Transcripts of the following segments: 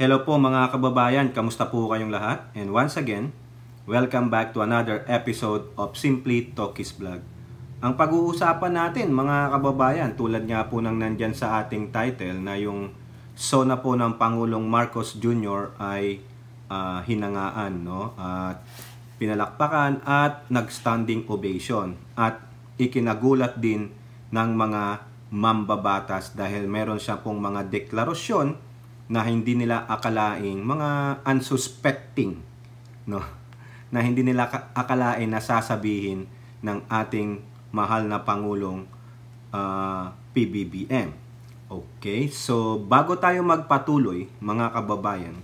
Hello po mga kababayan, kamusta po kayong lahat? And once again, welcome back to another episode of Simply Talkies Vlog. Ang pag-uusapan natin mga kababayan, tulad nga po nang nandyan sa ating title na yung sona po ng Pangulong Marcos Jr. ay uh, hinangaan no? at pinalakpakan at nag-standing ovation at ikinagulat din ng mga mambabatas dahil meron siya pong mga deklarasyon na hindi nila akalaing mga unsuspecting no na hindi nila akalain na sasabihin ng ating mahal na pangulong uh, ah, PBBM. Okay, so bago tayo magpatuloy, mga kababayan,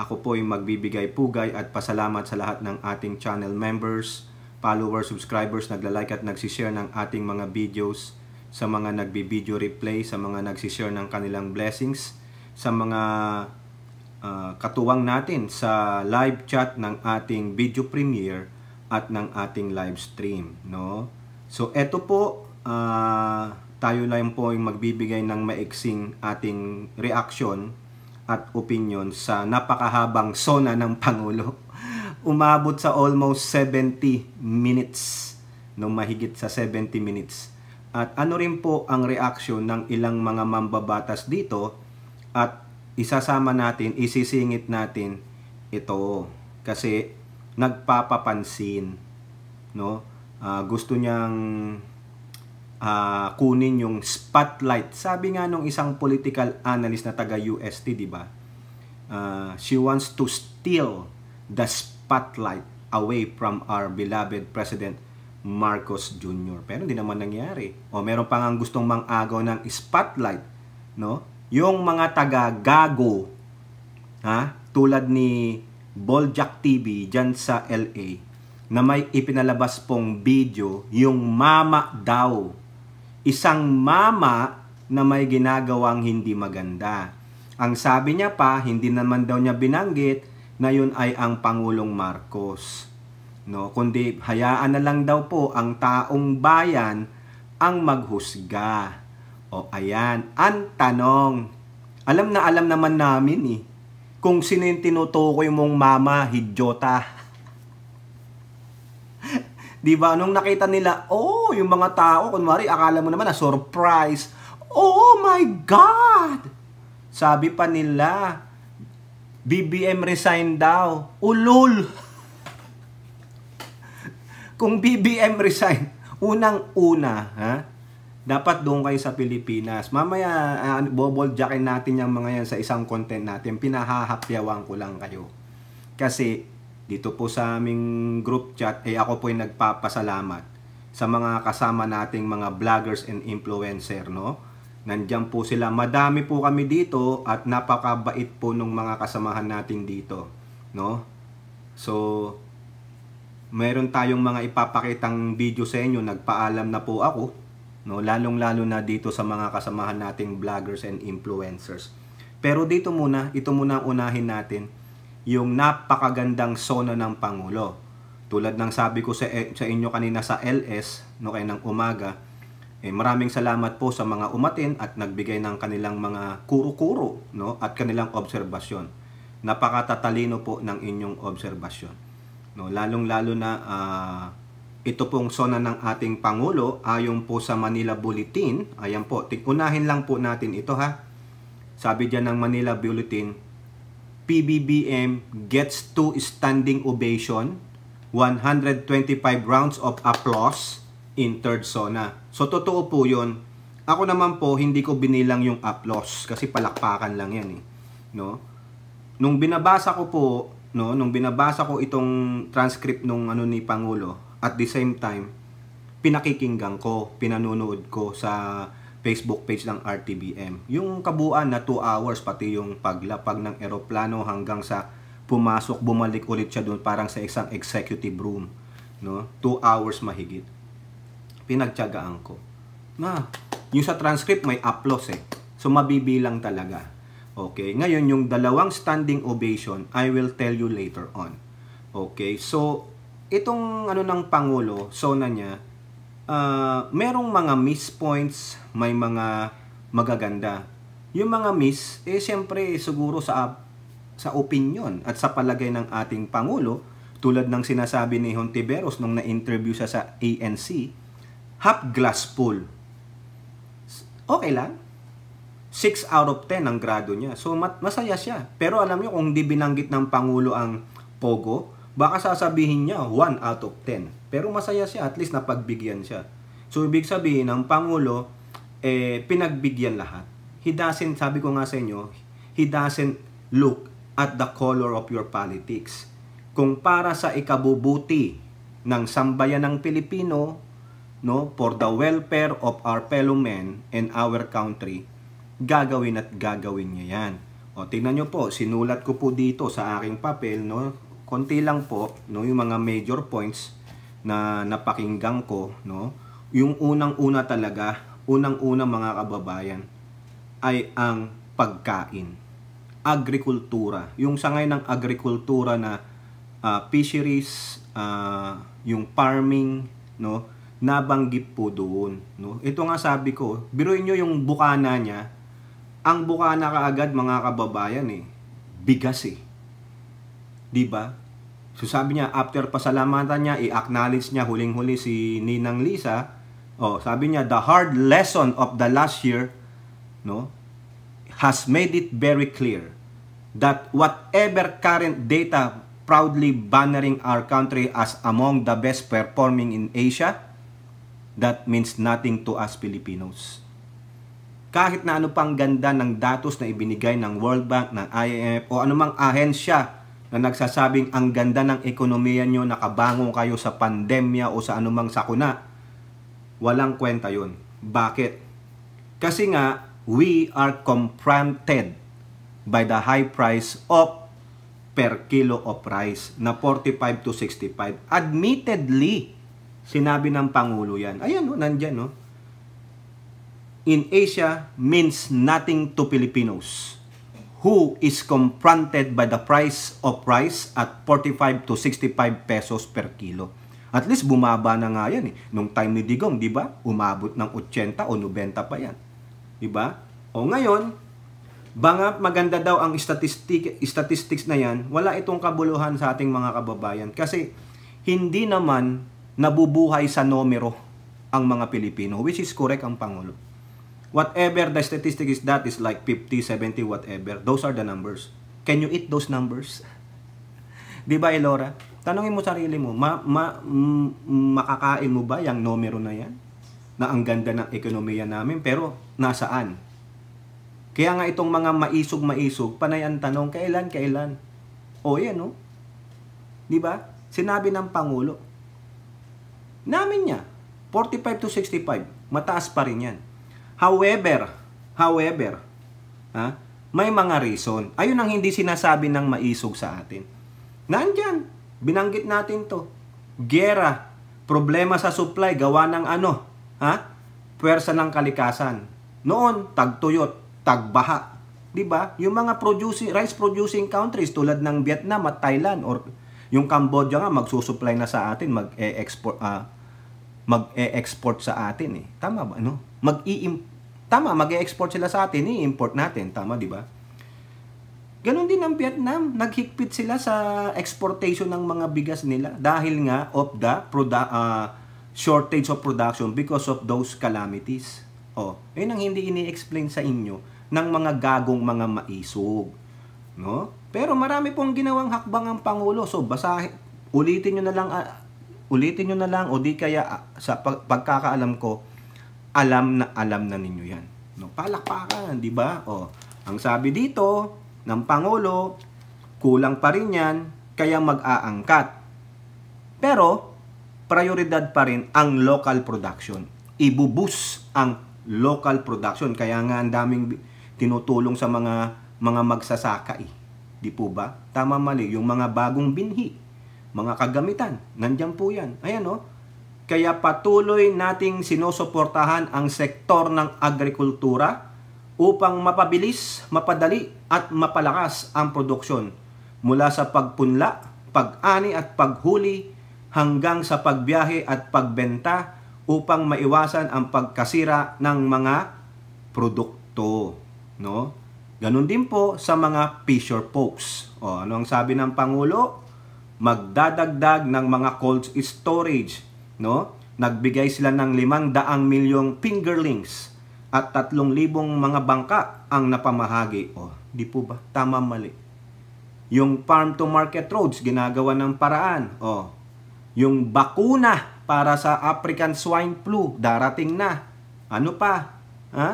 ako po ay magbibigay pugay at pasalamat sa lahat ng ating channel members, followers, subscribers, nagla-like at nagsishare ng ating mga videos, sa mga nagbi-video replay, sa mga nagsishare ng kanilang blessings, sa mga uh, katuwang natin sa live chat ng ating video premiere at ng ating live stream. No? So eto po, uh, tayo lang po yung magbibigay ng maiksing ating reaction at opinion sa napakahabang sona ng Pangulo. Umabot sa almost 70 minutes, no mahigit sa 70 minutes. At ano rin po ang reaction ng ilang mga mambabatas dito at isasama natin, isisingit natin ito kasi nagpapapansin no uh, gusto niyang uh, kunin yung spotlight sabi nga nung isang political analyst na taga UST di ba uh, she wants to steal the spotlight away from our beloved president Marcos Jr. Pero hindi naman nangyari. O meron pa ngang gustong mangagaw ng spotlight, no? yung mga taga-gago, ha, tulad ni Boljack TV dyan sa LA, na may ipinalabas pong video, yung mama daw. Isang mama na may ginagawang hindi maganda. Ang sabi niya pa, hindi naman daw niya binanggit na yun ay ang Pangulong Marcos. No, kundi hayaan na lang daw po ang taong bayan ang maghusga. O, ayan. Ang tanong. Alam na alam naman namin eh. Kung sino yung tinutukoy mong mama, hidyota. Di ba? Nung nakita nila, oh, yung mga tao, kunwari, akala mo naman na surprise. Oh my God! Sabi pa nila, BBM resign daw. Ulol! Kung BBM resign, unang-una, ha? dapat doon kayo sa Pilipinas. Mamaya, uh, ah, ano, bobol jackin natin yung mga yan sa isang content natin. Pinahahapyawan ko lang kayo. Kasi, dito po sa aming group chat, eh ako po yung nagpapasalamat sa mga kasama nating mga vloggers and influencer, no? Nandiyan po sila. Madami po kami dito at napakabait po ng mga kasamahan natin dito, no? So, meron tayong mga ipapakitang video sa inyo. Nagpaalam na po ako no lalong-lalo na dito sa mga kasamahan nating vloggers and influencers. Pero dito muna, ito muna ang unahin natin yung napakagandang sona ng pangulo. Tulad ng sabi ko sa, sa inyo kanina sa LS no kay ng umaga, eh, maraming salamat po sa mga umatin at nagbigay ng kanilang mga kuro-kuro no at kanilang obserbasyon. Napakatatalino po ng inyong obserbasyon. No lalong-lalo na uh, ito pong sona ng ating Pangulo ayon po sa Manila Bulletin. Ayan po, tikunahin lang po natin ito ha. Sabi dyan ng Manila Bulletin, PBBM gets two standing ovation, 125 rounds of applause in third sona. So totoo po yun. Ako naman po, hindi ko binilang yung applause kasi palakpakan lang yan eh. No? Nung binabasa ko po, no, nung binabasa ko itong transcript nung ano ni Pangulo, at the same time, pinakikinggan ko, pinanonood ko sa Facebook page ng RTBM. Yung kabuuan na 2 hours, pati yung paglapag ng eroplano hanggang sa pumasok, bumalik ulit siya doon parang sa isang executive room. No? 2 hours mahigit. Pinagtyagaan ko. Na, yung sa transcript may applause eh. So mabibilang talaga. Okay, ngayon yung dalawang standing ovation, I will tell you later on. Okay, so itong ano ng Pangulo, Sona niya, uh, merong mga miss points, may mga magaganda. Yung mga miss, eh siyempre eh, siguro sa sa opinion at sa palagay ng ating Pangulo, tulad ng sinasabi ni Hontiveros nung na-interview siya sa ANC, half glass full. Okay lang. 6 out of 10 ang grado niya. So masaya siya. Pero alam niyo kung di binanggit ng Pangulo ang Pogo, Baka sasabihin niya 1 out of 10. Pero masaya siya, at least napagbigyan siya. So ibig sabihin ang Pangulo, eh, pinagbigyan lahat. He doesn't, sabi ko nga sa inyo, he doesn't look at the color of your politics. Kung para sa ikabubuti ng sambayan ng Pilipino, no, for the welfare of our fellow men and our country, gagawin at gagawin niya yan. O, tingnan niyo po, sinulat ko po dito sa aking papel, no, konti lang po no yung mga major points na napakinggan ko no yung unang-una talaga unang-una mga kababayan ay ang pagkain agrikultura yung sangay ng agrikultura na uh, fisheries uh, yung farming no nabanggit po doon no ito nga sabi ko biruin niyo yung bukana niya ang bukana kaagad mga kababayan eh bigas eh 'Di ba? So sabi niya, after pasalamatan niya, i-acknowledge niya huling-huli si Ninang Lisa. Oh, sabi niya, the hard lesson of the last year, no, has made it very clear that whatever current data proudly bannering our country as among the best performing in Asia, that means nothing to us Filipinos. Kahit na ano pang ganda ng datos na ibinigay ng World Bank, ng IMF o anumang ahensya na nagsasabing ang ganda ng ekonomiya nyo, nakabango kayo sa pandemya o sa anumang sakuna, walang kwenta yun. Bakit? Kasi nga, we are confronted by the high price of per kilo of rice na 45 to 65. Admittedly, sinabi ng Pangulo yan. Ayan, no, oh, nandyan, no? Oh. In Asia means nothing to Filipinos who is confronted by the price of rice at 45 to 65 pesos per kilo. At least bumaba na nga yan eh. Nung time ni Digong, di ba? Umabot ng 80 o 90 pa yan. Di ba? O ngayon, Banga maganda daw ang statistic, statistics na yan, wala itong kabuluhan sa ating mga kababayan. Kasi hindi naman nabubuhay sa numero ang mga Pilipino, which is correct ang Pangulo. Whatever the statistic is that is like 50, 70, whatever. Those are the numbers. Can you eat those numbers? Di ba, Elora? Tanungin mo sarili mo, ma, ma, m, makakain mo ba yung numero na yan? Na ang ganda ng ekonomiya namin, pero nasaan? Kaya nga itong mga maisog-maisog, panay ang tanong, kailan, kailan? O yan, no? Di ba? Sinabi ng Pangulo. Namin niya, 45 to 65, mataas pa rin yan. However, however, ha, may mga reason. Ayun ang hindi sinasabi ng maisog sa atin. Nandyan, binanggit natin to. Gera, problema sa supply, gawa ng ano, ha? Pwersa ng kalikasan. Noon, tagtuyot, tagbaha. 'Di ba? Yung mga producing, rice producing countries tulad ng Vietnam at Thailand or yung Cambodia nga magsusupply na sa atin, mag-export -e uh, ah, mag-e-export sa atin eh. Tama ba? Ano? Mag-i Tama, mag-e-export sila sa atin, i-import natin. Tama, di ba? Ganon din ang Vietnam. Naghigpit sila sa exportation ng mga bigas nila dahil nga of the produ- uh, shortage of production because of those calamities. Oh, yun ang hindi ini-explain sa inyo ng mga gagong mga maisog. No? Pero marami pong ginawang hakbang ang Pangulo. So, basahin, ulitin nyo na lang uh, ulitin nyo na lang o di kaya ah, sa pag pagkakaalam ko, alam na alam na ninyo yan. No, palakpakan, di ba? O, ang sabi dito ng Pangulo, kulang pa rin yan, kaya mag-aangkat. Pero, prioridad pa rin ang local production. Ibubus ang local production. Kaya nga ang daming tinutulong sa mga mga magsasaka eh. Di po ba? Tama mali. Yung mga bagong binhi mga kagamitan. Nandiyan po yan. Ayan Oh. Kaya patuloy nating sinusuportahan ang sektor ng agrikultura upang mapabilis, mapadali at mapalakas ang produksyon mula sa pagpunla, pag-ani at paghuli hanggang sa pagbiyahe at pagbenta upang maiwasan ang pagkasira ng mga produkto, no? Ganon din po sa mga fisher folks. O, ano ang sabi ng Pangulo? magdadagdag ng mga cold storage, no? Nagbigay sila ng 500 milyong fingerlings at 3,000 mga bangka ang napamahagi. O, oh, di po ba? Tama mali. Yung farm to market roads, ginagawa ng paraan. O, oh, yung bakuna para sa African swine flu, darating na. Ano pa? Ha?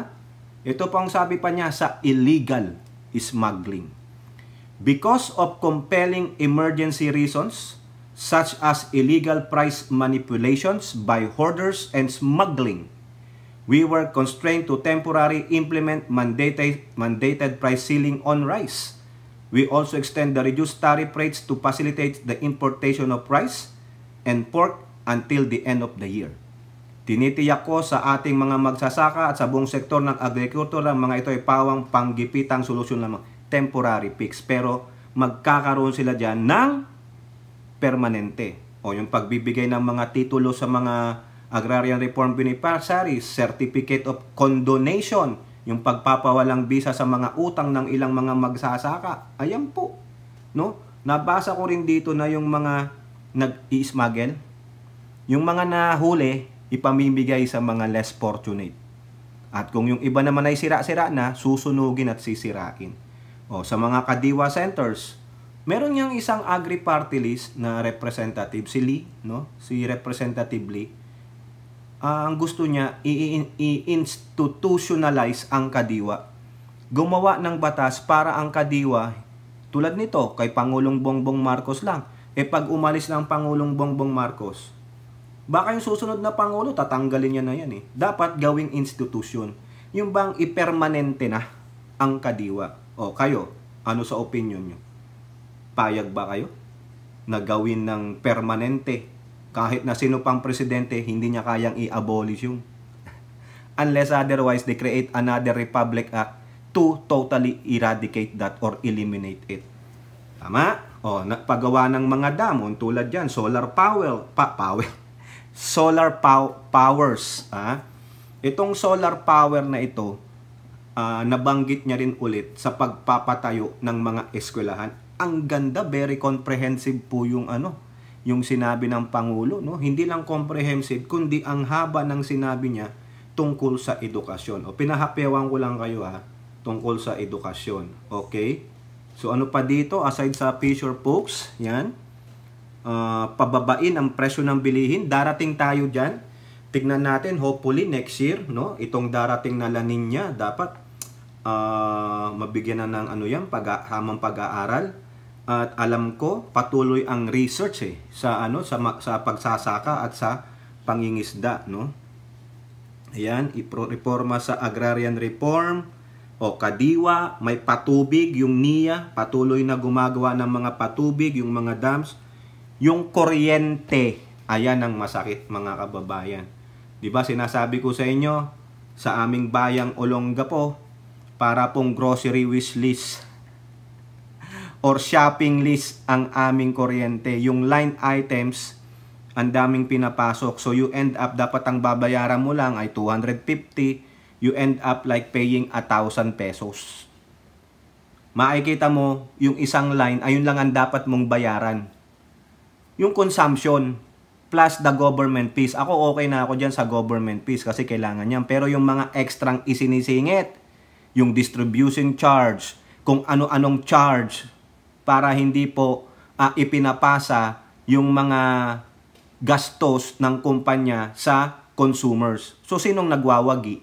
Ito pa pang sabi pa niya sa illegal smuggling because of compelling emergency reasons such as illegal price manipulations by hoarders and smuggling, we were constrained to temporarily implement mandated, mandated price ceiling on rice. We also extend the reduced tariff rates to facilitate the importation of rice and pork until the end of the year. Tinitiyak ko sa ating mga magsasaka at sa buong sektor ng agrikultura, mga ito ay pawang panggipitang solusyon lamang temporary fix. Pero magkakaroon sila diyan ng permanente. O yung pagbibigay ng mga titulo sa mga Agrarian Reform Beneficiaries, Certificate of Condonation, yung pagpapawalang bisa sa mga utang ng ilang mga magsasaka. Ayan po. No? Nabasa ko rin dito na yung mga nag-i-smuggle, yung mga nahuli, ipamimigay sa mga less fortunate. At kung yung iba naman ay sira-sira na, susunugin at sisirain. O, sa mga kadiwa centers, meron niyang isang agri-party list na representative, si Lee, no? si Representative Lee. Uh, ang gusto niya, i-institutionalize ang kadiwa. Gumawa ng batas para ang kadiwa, tulad nito, kay Pangulong Bongbong Marcos lang. E pag umalis ng Pangulong Bongbong Marcos, baka yung susunod na Pangulo, tatanggalin niya na yan eh. Dapat gawing institution. Yung bang ipermanente na ang kadiwa. O oh, kayo, ano sa opinion nyo? Payag ba kayo na gawin ng permanente kahit na sino pang presidente hindi niya kayang i-abolish yung unless otherwise they create another Republic Act to totally eradicate that or eliminate it. Tama? O, oh, nagpagawa ng mga damon tulad yan, solar power, pa, power, solar pow powers. Ah? Itong solar power na ito, Ah, nabanggit niya rin ulit sa pagpapatayo ng mga eskwelahan. Ang ganda, very comprehensive po yung ano, yung sinabi ng pangulo, no? Hindi lang comprehensive kundi ang haba ng sinabi niya tungkol sa edukasyon. O pinahapewan ko lang kayo ha, tungkol sa edukasyon. Okay? So ano pa dito aside sa Fisher folks, 'yan. Uh, pababain ang presyo ng bilihin. Darating tayo diyan. Tignan natin hopefully next year, no? Itong darating na La Nina dapat uh, mabigyan na ng ano yan, pag hamang pag-aaral. At alam ko, patuloy ang research eh, sa, ano, sa, sa pagsasaka at sa pangingisda. No? Ayan, reforma sa agrarian reform o kadiwa, may patubig, yung NIA, patuloy na gumagawa ng mga patubig, yung mga dams, yung kuryente, ayan ang masakit mga kababayan. 'Di ba sinasabi ko sa inyo sa aming bayang Olongapo, para pong grocery wish list or shopping list ang aming kuryente. Yung line items, ang daming pinapasok. So you end up, dapat ang babayaran mo lang ay 250. You end up like paying 1,000 pesos. Makikita mo, yung isang line, ayun lang ang dapat mong bayaran. Yung consumption, plus the government fees. Ako okay na ako dyan sa government fees kasi kailangan yan. Pero yung mga extrang isinisingit, yung distribution charge, kung ano-anong charge para hindi po uh, ipinapasa yung mga gastos ng kumpanya sa consumers. So, sinong nagwawagi?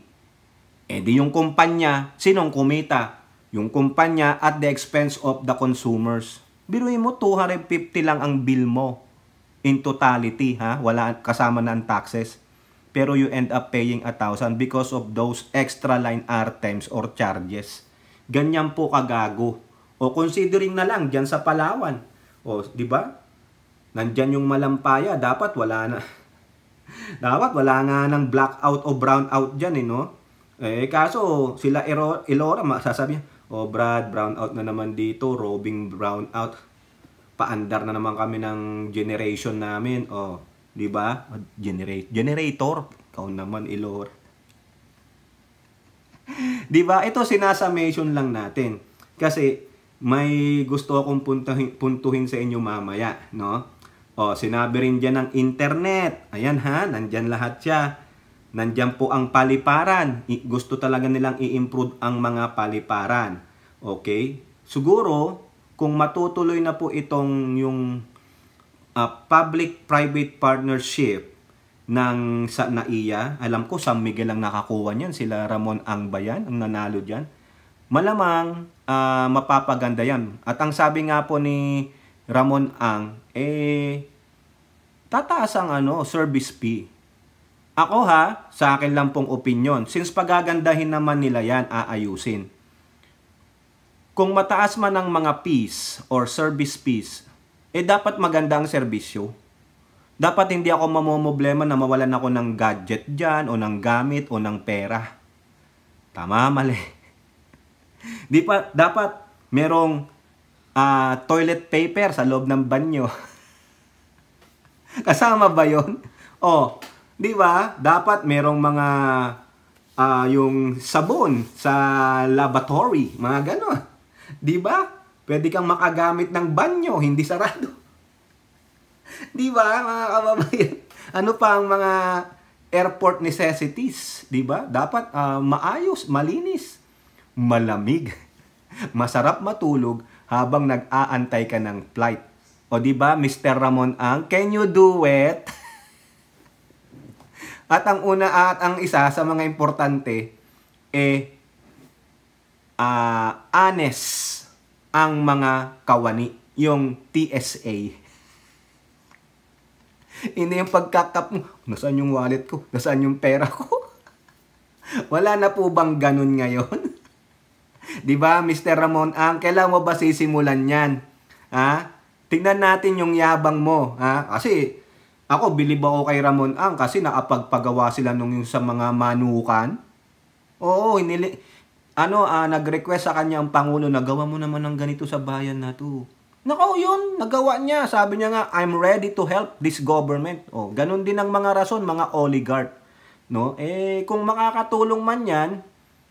E di yung kumpanya, sinong kumita? Yung kumpanya at the expense of the consumers. Biruin mo, 250 lang ang bill mo in totality, ha? Wala kasama na ang taxes pero you end up paying a thousand because of those extra line items or charges. Ganyan po kagago. O considering na lang diyan sa Palawan. O, di ba? Nandiyan yung malampaya, dapat wala na. dapat wala nga ng blackout o brownout diyan eh, no? Eh, kaso sila Ilora masasabi, oh Brad, brownout na naman dito, robbing brownout. Paandar na naman kami ng generation namin. Oh, 'Di ba? Generate generator. Ikaw naman ilor. 'Di ba? Ito sinasummation lang natin. Kasi may gusto akong puntuhin, puntuhin sa inyo mamaya, no? O, sinabi rin dyan ng internet. Ayan ha, nandyan lahat siya. Nandyan po ang paliparan. I gusto talaga nilang i-improve ang mga paliparan. Okay? Siguro, kung matutuloy na po itong yung uh, public-private partnership ng sa NAIA. Alam ko, San Miguel ang nakakuha niyan. Sila Ramon Ang Bayan, ang nanalo diyan. Malamang uh, mapapaganda yan. At ang sabi nga po ni Ramon Ang, eh, tataas ang ano, service fee. Ako ha, sa akin lang pong opinion, since pagagandahin naman nila yan, aayusin. Kung mataas man ang mga fees or service fees, eh dapat maganda ang serbisyo. Dapat hindi ako mamomoblema na mawalan ako ng gadget dyan, o ng gamit, o ng pera. Tama, mali. Di pa, dapat merong uh, toilet paper sa loob ng banyo. Kasama ba yon? O, di ba? Dapat merong mga uh, yung sabon sa laboratory. mga ganon. Di ba? Pwede kang makagamit ng banyo, hindi sarado. di ba, mga kababayan? Ano pa ang mga airport necessities, di ba? Dapat uh, maayos, malinis, malamig, masarap matulog habang nag-aantay ka ng flight. O di ba, Mr. Ramon ang can you do it? At ang una at ang isa sa mga importante eh uh, honest ang mga kawani, yung TSA. Hindi yung pagkakap mo, nasaan yung wallet ko? Nasaan yung pera ko? Wala na po bang ganun ngayon? 'Di ba, Mr. Ramon, ang kailan mo ba sisimulan 'yan? Ha? Tingnan natin yung yabang mo, ha? Kasi ako bilib ako kay Ramon ang kasi naapagpagawa sila nung yung sa mga manukan. Oo, hinili ano, uh, nag-request sa kanya ang Pangulo na gawa mo naman ng ganito sa bayan na to. Nako, yun, nagawa niya. Sabi niya nga, I'm ready to help this government. O, oh, ganun din ang mga rason, mga oligarch. No? Eh, kung makakatulong man yan,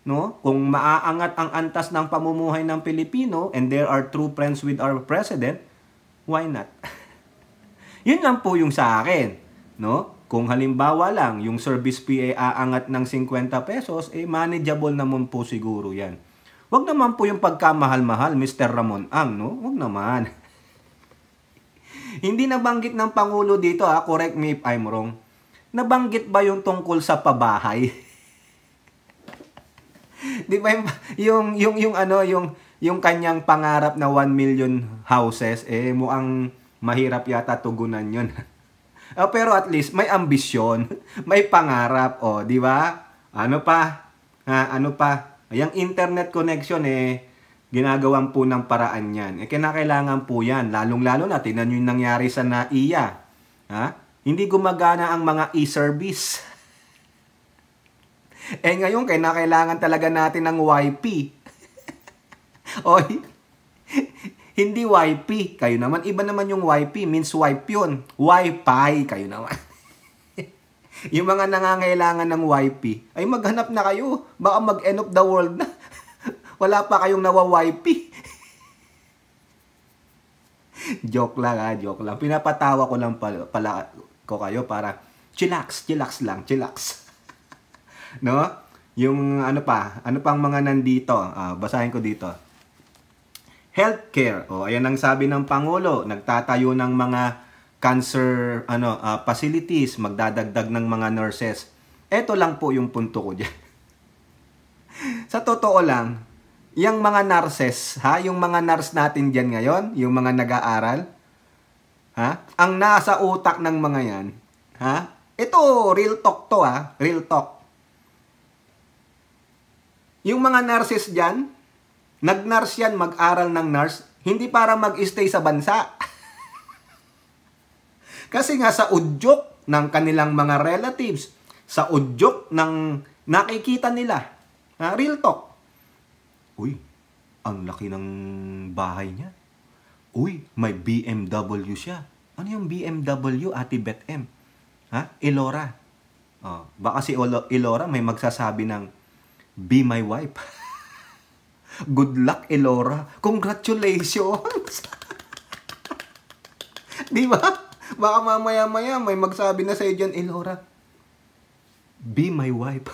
no? kung maaangat ang antas ng pamumuhay ng Pilipino, and there are true friends with our president, why not? yun lang po yung sa akin. No? Kung halimbawa lang, yung service fee ay aangat ng 50 pesos, eh manageable naman po siguro yan. Huwag naman po yung pagkamahal-mahal, Mr. Ramon Ang, no? Huwag naman. Hindi nabanggit ng Pangulo dito, ha? Ah. correct me if I'm wrong. Nabanggit ba yung tungkol sa pabahay? Di ba yung, yung, yung, yung ano, yung, yung kanyang pangarap na 1 million houses, eh mukhang mahirap yata tugunan yun. Uh, pero at least may ambisyon, may pangarap, oh, di ba? Ano pa? Ha, ano pa? Yung internet connection eh ginagawan po ng paraan 'yan. Eh kinakailangan po 'yan, lalong-lalo na tingnan niyo yung nangyari sa NAIA. Ha? Hindi gumagana ang mga e-service. eh ngayon kinakailangan talaga natin ng YP. Oy, hindi YP. Kayo naman. Iba naman yung YP. Means wipe yun. Wi-Fi. Kayo naman. yung mga nangangailangan ng YP, ay maghanap na kayo. Baka mag-end of the world na. Wala pa kayong nawa-YP. joke lang ha, ah, joke lang. Pinapatawa ko lang pala, pala ko kayo para chillax, chillax lang, chillax. no? Yung ano pa, ano pang mga nandito, ah, basahin ko dito healthcare. O, ayan ang sabi ng Pangulo, nagtatayo ng mga cancer ano uh, facilities, magdadagdag ng mga nurses. Ito lang po yung punto ko diyan. Sa totoo lang, yung mga nurses, ha, yung mga nurse natin diyan ngayon, yung mga nag-aaral, ha, ang nasa utak ng mga yan, ha, ito, real talk to ha, real talk. Yung mga nurses diyan, Nag-nurse yan, mag-aral ng nurse, hindi para mag-stay sa bansa. Kasi nga sa udyok ng kanilang mga relatives, sa udyok ng nakikita nila, ha, ah, real talk. Uy, ang laki ng bahay niya. Uy, may BMW siya. Ano yung BMW, Ate Beth M? Ha? Ilora. Oh, baka si Ilora may magsasabi ng, be my wife. Good luck, Elora. Congratulations! Di ba? Baka mamaya-maya may magsabi na sa'yo dyan, Elora, be my wife.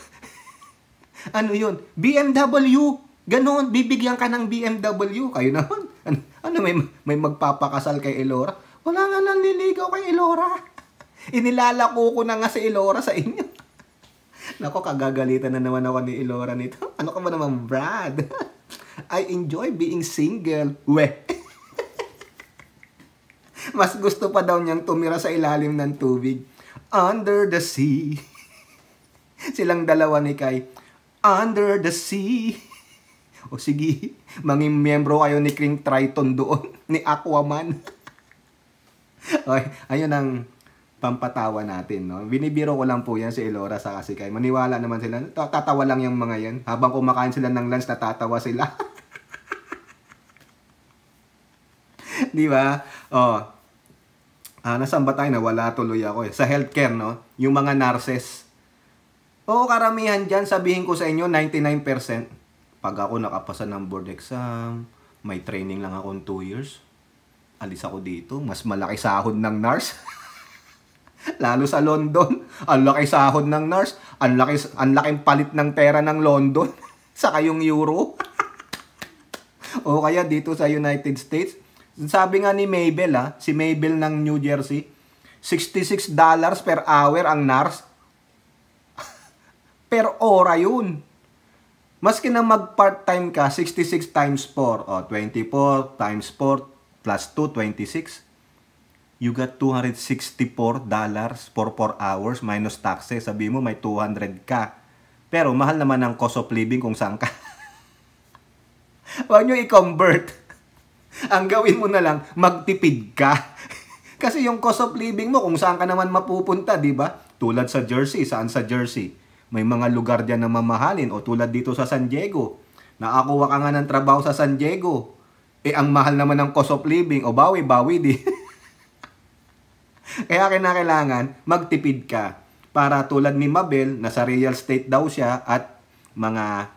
ano yon BMW! Ganon, bibigyan ka ng BMW. Kayo naman. Ano, ano may, may magpapakasal kay Elora? Wala nga nanliligaw kay Elora. Inilalako ko na nga si Elora sa inyo. Nako, kagagalitan na naman ako ni Elora nito. Ano ka ba naman, Brad? I enjoy being single. We. Mas gusto pa daw niyang tumira sa ilalim ng tubig. Under the sea. Silang dalawa ni Kai. Under the sea. O sige, manging miyembro kayo ni King Triton doon, ni Aquaman. okay, ayun ang pampatawa natin, no? Binibiro ko lang po yan si Elora sa kasi kay. Maniwala naman sila. Tatawa lang yung mga yan. Habang kumakain sila ng lunch, natatawa sila. Di ba? Oh. Ah, nasaan ba tayo? Nawala tuloy ako eh. Sa healthcare, no? Yung mga nurses. Oo, karamihan dyan, sabihin ko sa inyo, 99%. Pag ako nakapasa ng board exam, may training lang ako in 2 years, alis ako dito, mas malaki sahod ng nurse. Lalo sa London, ang laki sahod ng nurse, ang laki ang laking palit ng pera ng London sa kayong euro. o kaya dito sa United States, sabi nga ni Mabel, ha, ah, si Mabel ng New Jersey, $66 dollars per hour ang NARS. per ora yun. Maski na mag part-time ka, 66 times 4, o 24 times 4 plus 2, 26. You got $264 dollars for 4 hours minus taxes. Sabi mo may 200 ka. Pero mahal naman ang cost of living kung saan ka. Huwag nyo i-convert. Ang gawin mo na lang, magtipid ka. Kasi yung cost of living mo, kung saan ka naman mapupunta, di ba? Tulad sa Jersey, saan sa Jersey? May mga lugar diyan na mamahalin. O tulad dito sa San Diego, nakakuha ka nga ng trabaho sa San Diego. Eh, ang mahal naman ng cost of living. O bawi-bawi, di. Kaya kinakailangan, magtipid ka. Para tulad ni Mabel, na sa real estate daw siya at mga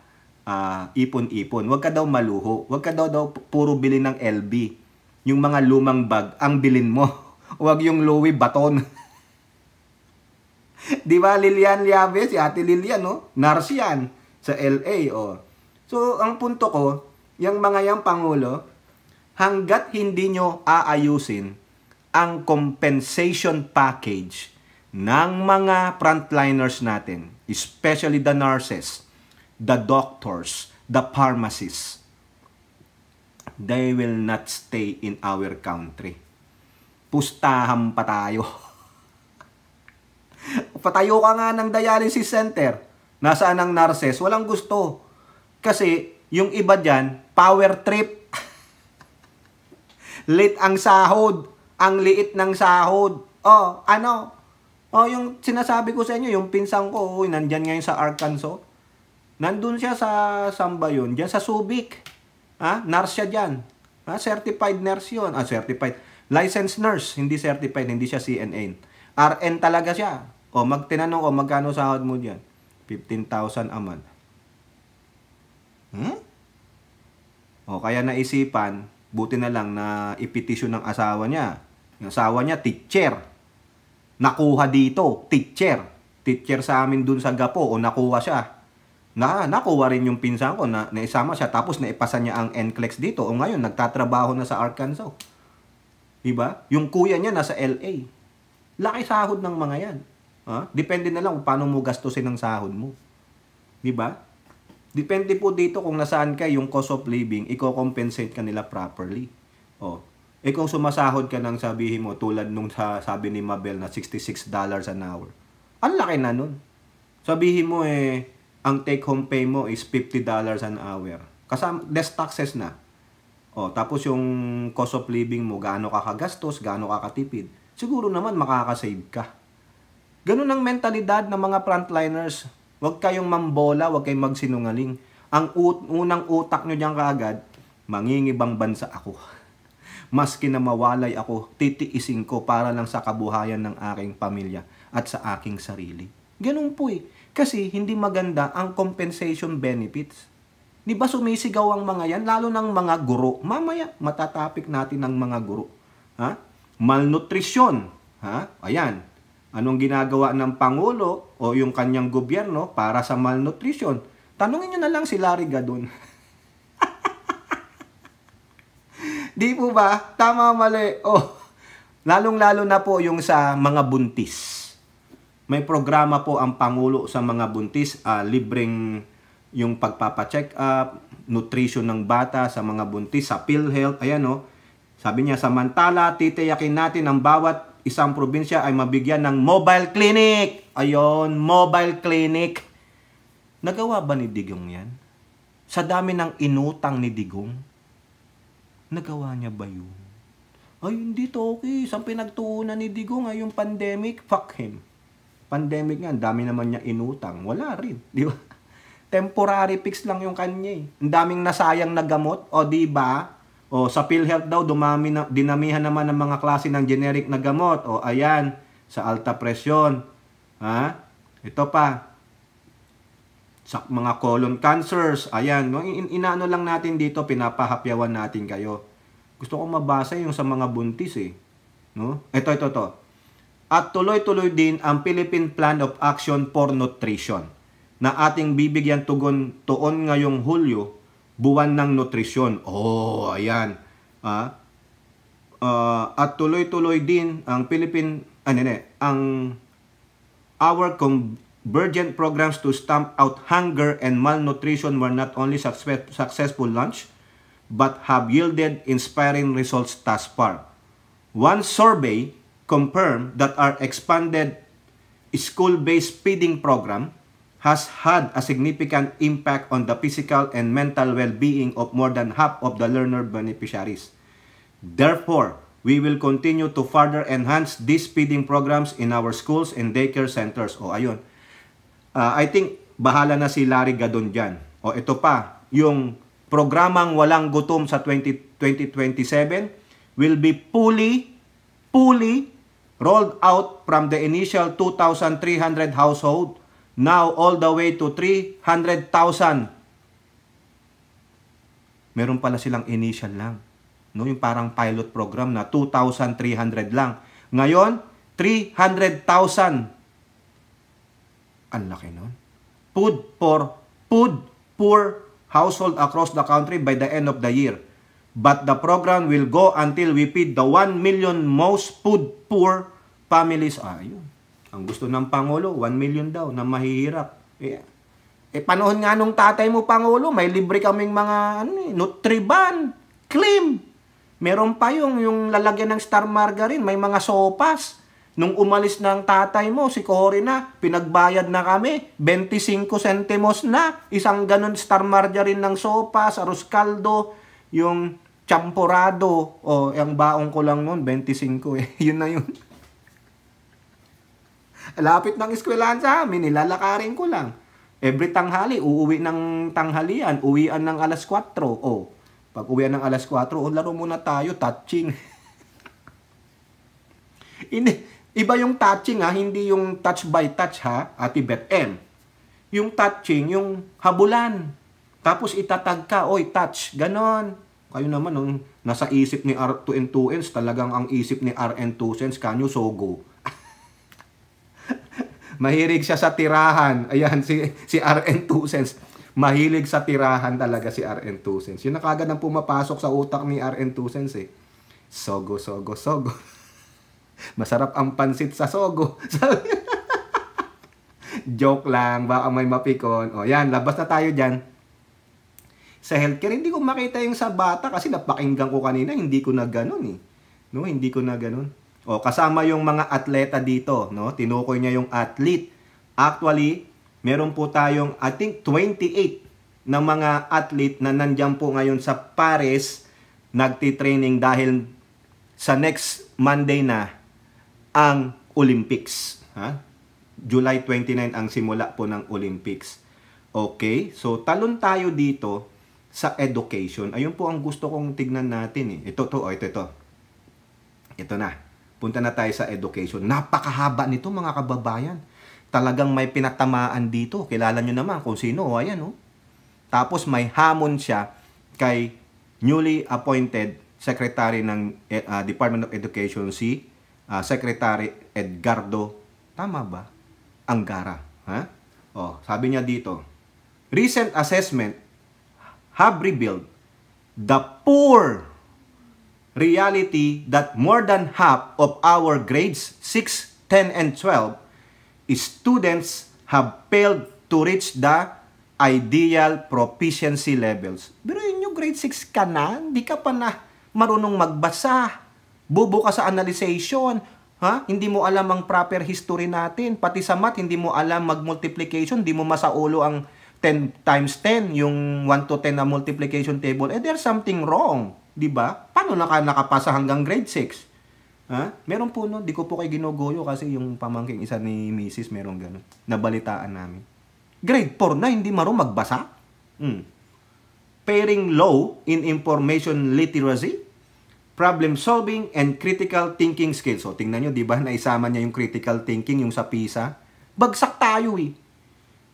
uh, ipon-ipon. Huwag ka daw maluho. Huwag ka daw, daw puro bilin ng LB. Yung mga lumang bag, ang bilin mo. Huwag yung Louis Baton. Di ba, Lilian Liabe, si Ate Lilian, no? Nars sa LA, oh. So, ang punto ko, yung mga yang Pangulo, hanggat hindi nyo aayusin ang compensation package ng mga frontliners natin, especially the nurses, the doctors, the pharmacists. They will not stay in our country. Pustahan pa tayo. Patayo ka nga ng dialysis center. Nasaan ang narses? Walang gusto. Kasi yung iba dyan, power trip. Lit ang sahod. Ang liit ng sahod. Oh, ano? Oh, yung sinasabi ko sa inyo, yung pinsang ko, oh, nandyan ngayon sa Arkansas Nandun siya sa Samba yun, dyan sa Subic. Ha? Nurse siya dyan. Ha? Certified nurse yun. Ah, certified. Licensed nurse. Hindi certified. Hindi siya CNA. RN talaga siya. O, magtinanong ko, magkano sahod mo dyan? 15,000 a month. Hmm? O, kaya naisipan, buti na lang na ipetisyon ng asawa niya. Yung asawa niya, teacher. Nakuha dito, teacher. Teacher sa amin dun sa Gapo, o nakuha siya na nakuha rin yung pinsan ko na naisama siya tapos naipasa niya ang NCLEX dito o ngayon nagtatrabaho na sa Arkansas. 'Di ba? Yung kuya niya nasa LA. Laki sahod ng mga 'yan. Ha? Depende na lang kung paano mo gastusin ang sahod mo. 'Di ba? Depende po dito kung nasaan ka yung cost of living, i-compensate ka nila properly. Oh. Eh kung sumasahod ka ng sabihin mo tulad nung sa, sabi ni Mabel na $66 an hour. Ang laki na nun. Sabihin mo eh ang take-home pay mo is $50 an hour. Kasama, less taxes na. Oh, tapos yung cost of living mo, gaano ka kagastos, gaano ka katipid, siguro naman makakasave ka. Ganun ang mentalidad ng mga frontliners. Huwag kayong mambola, huwag kayong magsinungaling. Ang ut unang utak nyo dyan kaagad, mangingibang bansa ako. Maski na mawalay ako, titiisin ko para lang sa kabuhayan ng aking pamilya at sa aking sarili. Ganun po eh. Kasi hindi maganda ang compensation benefits. Di ba sumisigaw ang mga yan, lalo ng mga guro. Mamaya, matatapik natin ng mga guro. Ha? Malnutrisyon. Ha? Ayan. Anong ginagawa ng Pangulo o yung kanyang gobyerno para sa malnutrisyon? Tanungin nyo na lang si Larry Gadon. Di po ba? Tama mali. Oh. Lalong-lalo na po yung sa mga buntis. May programa po ang Pangulo sa mga buntis, uh, libreng yung pagpapacheck up, nutrition ng bata sa mga buntis, sa PhilHealth, ayan o. Oh. Sabi niya, samantala, titiyakin natin ang bawat isang probinsya ay mabigyan ng mobile clinic. Ayon, mobile clinic. Nagawa ba ni Digong yan? Sa dami ng inutang ni Digong, nagawa niya ba yun? Ay, hindi to okay. Sa pinagtuunan ni Digong ay yung pandemic, fuck him pandemic nga, ang dami naman niya inutang. Wala rin, di ba? Temporary fix lang yung kanya eh. Ang daming nasayang na gamot, o di ba? O sa PhilHealth daw, dumami na, dinamihan naman ng mga klase ng generic na gamot. O ayan, sa alta presyon. Ha? Ito pa. Sa mga colon cancers, ayan. In, inaano lang natin dito, pinapahapyawan natin kayo. Gusto ko mabasa yung sa mga buntis eh. No? Ito, ito, ito at tuloy-tuloy din ang Philippine Plan of Action for Nutrition na ating bibigyan tugon tuon ngayong Hulyo, buwan ng nutrisyon. Oh, ayan. Ah, uh, at tuloy-tuloy din ang Philippine ano ah, ne, ang our convergent programs to stamp out hunger and malnutrition were not only success, successful launch but have yielded inspiring results thus far. One survey confirmed that our expanded school-based feeding program has had a significant impact on the physical and mental well-being of more than half of the learner beneficiaries. Therefore, we will continue to further enhance these feeding programs in our schools and daycare centers. O ayun, uh, I think bahala na si Larry Gadon dyan. O ito pa, yung programang walang gutom sa 20, 2027 will be fully, fully rolled out from the initial 2,300 household, now all the way to 300,000. Meron pala silang initial lang. No, yung parang pilot program na 2,300 lang. Ngayon, 300,000. Ang laki nun. Food for food poor household across the country by the end of the year but the program will go until we feed the 1 million most food poor families. Ah, yun. Ang gusto ng Pangulo, 1 million daw na mahihirap. Yeah. Eh, panahon nga nung tatay mo, Pangulo, may libre kaming mga ano, eh, Nutriban, Clim. Meron pa yung, yung lalagyan ng Star Margarine, may mga sopas. Nung umalis ng tatay mo, si Cory na, pinagbayad na kami, 25 centimos na, isang ganun Star Margarine ng sopas, arroz caldo, yung champorado. O, oh, ang baong ko lang noon, 25 eh. yun na yun. Lapit ng eskwelahan sa amin, nilalakarin ko lang. Every tanghali, uuwi ng tanghalian, uwian ng alas 4. O, oh, pag uwian ng alas 4, oh, laro muna tayo, touching. Hindi, iba yung touching ha, hindi yung touch by touch ha, Ate Bet M. Yung touching, yung habulan. Tapos itatag ka, oy touch, ganon. Kayo naman, nung nasa isip ni R2N2Ns, talagang ang isip ni RN2Sens, kanyo sogo. Mahilig siya sa tirahan. Ayan, si, si RN2Sens. Mahilig sa tirahan talaga si RN2Sens. Yun na kagad ang pumapasok sa utak ni RN2Sens eh. Sogo, sogo, sogo. Masarap ang pansit sa sogo. Joke lang, baka may mapikon. O yan, labas na tayo dyan sa healthcare, hindi ko makita yung sa bata kasi napakinggan ko kanina, hindi ko na ganun eh. No, hindi ko na ganun. O, oh, kasama yung mga atleta dito, no? Tinukoy niya yung athlete. Actually, meron po tayong, I think, 28 ng mga athlete na nandyan po ngayon sa Paris nagtitraining dahil sa next Monday na ang Olympics. Ha? July 29 ang simula po ng Olympics. Okay, so talon tayo dito sa education. Ayun po ang gusto kong tignan natin. Eh. Ito to, oh, ito, ito. Ito na. Punta na tayo sa education. Napakahaba nito mga kababayan. Talagang may pinatamaan dito. Kilala nyo naman kung sino. Oh, ayan, oh. Tapos may hamon siya kay newly appointed Secretary ng uh, Department of Education si uh, Secretary Edgardo, tama ba? Angara. Ha? Oh, sabi niya dito, recent assessment have revealed the poor reality that more than half of our grades 6, 10, and 12 students have failed to reach the ideal proficiency levels. Pero yun yung grade 6 ka na, hindi ka pa na marunong magbasa. Bubo ka sa analyzation. Ha? Hindi mo alam ang proper history natin. Pati sa math, hindi mo alam mag-multiplication. Hindi mo masaulo ang 10 times 10, yung 1 to 10 na multiplication table, eh there's something wrong. di ba? Diba? Paano naka, nakapasa hanggang grade 6? Ha? Meron po no, di ko po kay ginogoyo kasi yung pamangking isa ni Mrs. meron ganun. Nabalitaan namin. Grade 4 na, hindi marunong magbasa? mm. Pairing low in information literacy, problem solving, and critical thinking skills. So, tingnan niyo di ba, naisama niya yung critical thinking, yung sa PISA. Bagsak tayo eh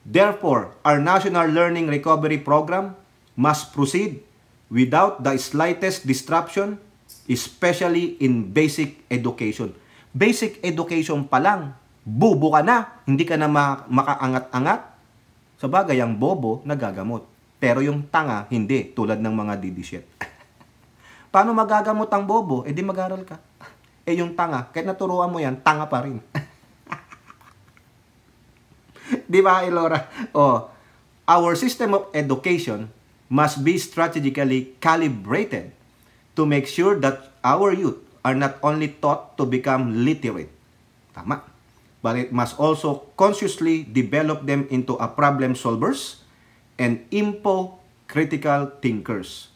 Therefore, our National Learning Recovery Program must proceed without the slightest disruption, especially in basic education. Basic education pa lang, bobo ka na, hindi ka na makaangat-angat. Sa bagay, ang bobo nagagamot. Pero yung tanga, hindi, tulad ng mga didishit. Paano magagamot ang bobo? Eh di mag-aral ka. Eh yung tanga, kahit naturuan mo yan, tanga pa rin. Di ba, Elora? Oh, our system of education must be strategically calibrated to make sure that our youth are not only taught to become literate. Tama. But it must also consciously develop them into a problem solvers and impo critical thinkers.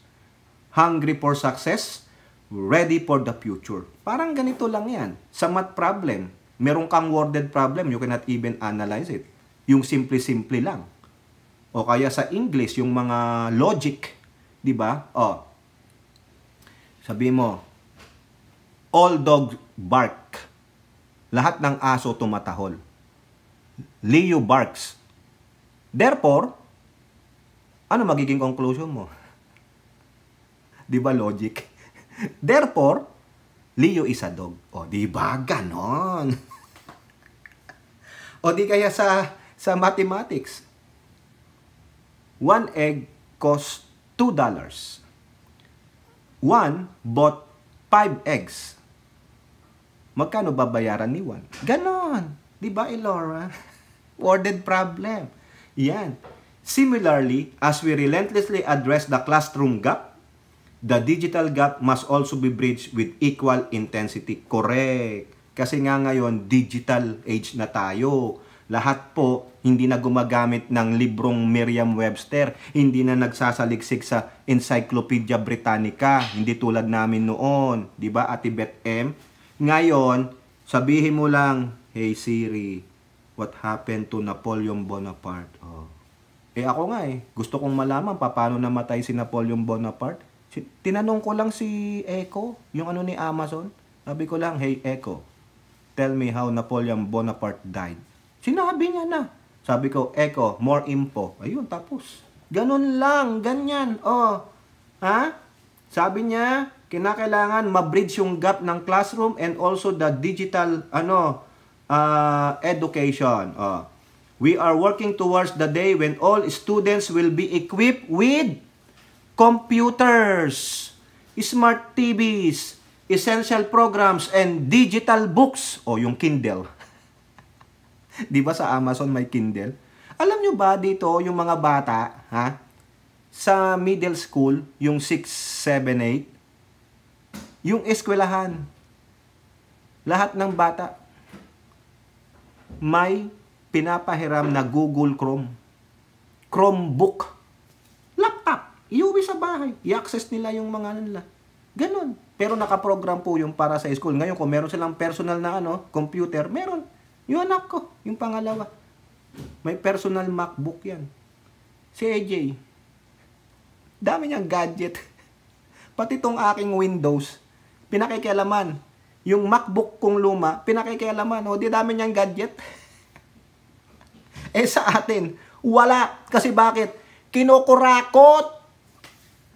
Hungry for success, ready for the future. Parang ganito lang yan. Sa math problem, merong kang worded problem, you cannot even analyze it yung simple-simple lang. O kaya sa English, yung mga logic, 'di ba? O. Sabi mo, all dog bark. Lahat ng aso tumatahol. Leo barks. Therefore, ano magiging conclusion mo? 'Di ba logic? Therefore, Leo is a dog. O, di ba? Ganon. o, di kaya sa sa mathematics. One egg cost $2. One bought five eggs. Magkano babayaran ni Juan? Ganon. Di ba, Elora? Worded problem. Yan. Similarly, as we relentlessly address the classroom gap, the digital gap must also be bridged with equal intensity. Correct. Kasi nga ngayon, digital age na tayo lahat po hindi na gumagamit ng librong Merriam-Webster, hindi na nagsasaliksik sa Encyclopedia Britannica, hindi tulad namin noon, 'di ba? Ate Beth M. Ngayon, sabihin mo lang, "Hey Siri, what happened to Napoleon Bonaparte?" Oh. Eh ako nga eh, gusto kong malaman paano namatay si Napoleon Bonaparte. Tinanong ko lang si Echo, yung ano ni Amazon. Sabi ko lang, "Hey Echo, tell me how Napoleon Bonaparte died." Sinabi niya na. Sabi ko, Eko, more info. Ayun, tapos. Ganun lang, ganyan. Oh. Ha? Sabi niya, kinakailangan ma-bridge yung gap ng classroom and also the digital ano uh, education. Oh. We are working towards the day when all students will be equipped with computers, smart TVs, essential programs, and digital books o oh, yung Kindle. 'Di ba sa Amazon may Kindle? Alam nyo ba dito yung mga bata, ha? Sa middle school, yung 6, 7, 8, yung eskwelahan, lahat ng bata may pinapahiram na Google Chrome. Chromebook. Laptop. Iuwi sa bahay. I-access nila yung mga nila. Ganon. Pero nakaprogram po yung para sa school. Ngayon, kung meron silang personal na ano, computer, meron. Yung anak ko, yung pangalawa. May personal MacBook yan. Si AJ, dami niyang gadget. Pati tong aking Windows, pinakikialaman. Yung MacBook kong luma, pinakikialaman. O, di dami niyang gadget. eh sa atin, wala. Kasi bakit? Kinukurakot.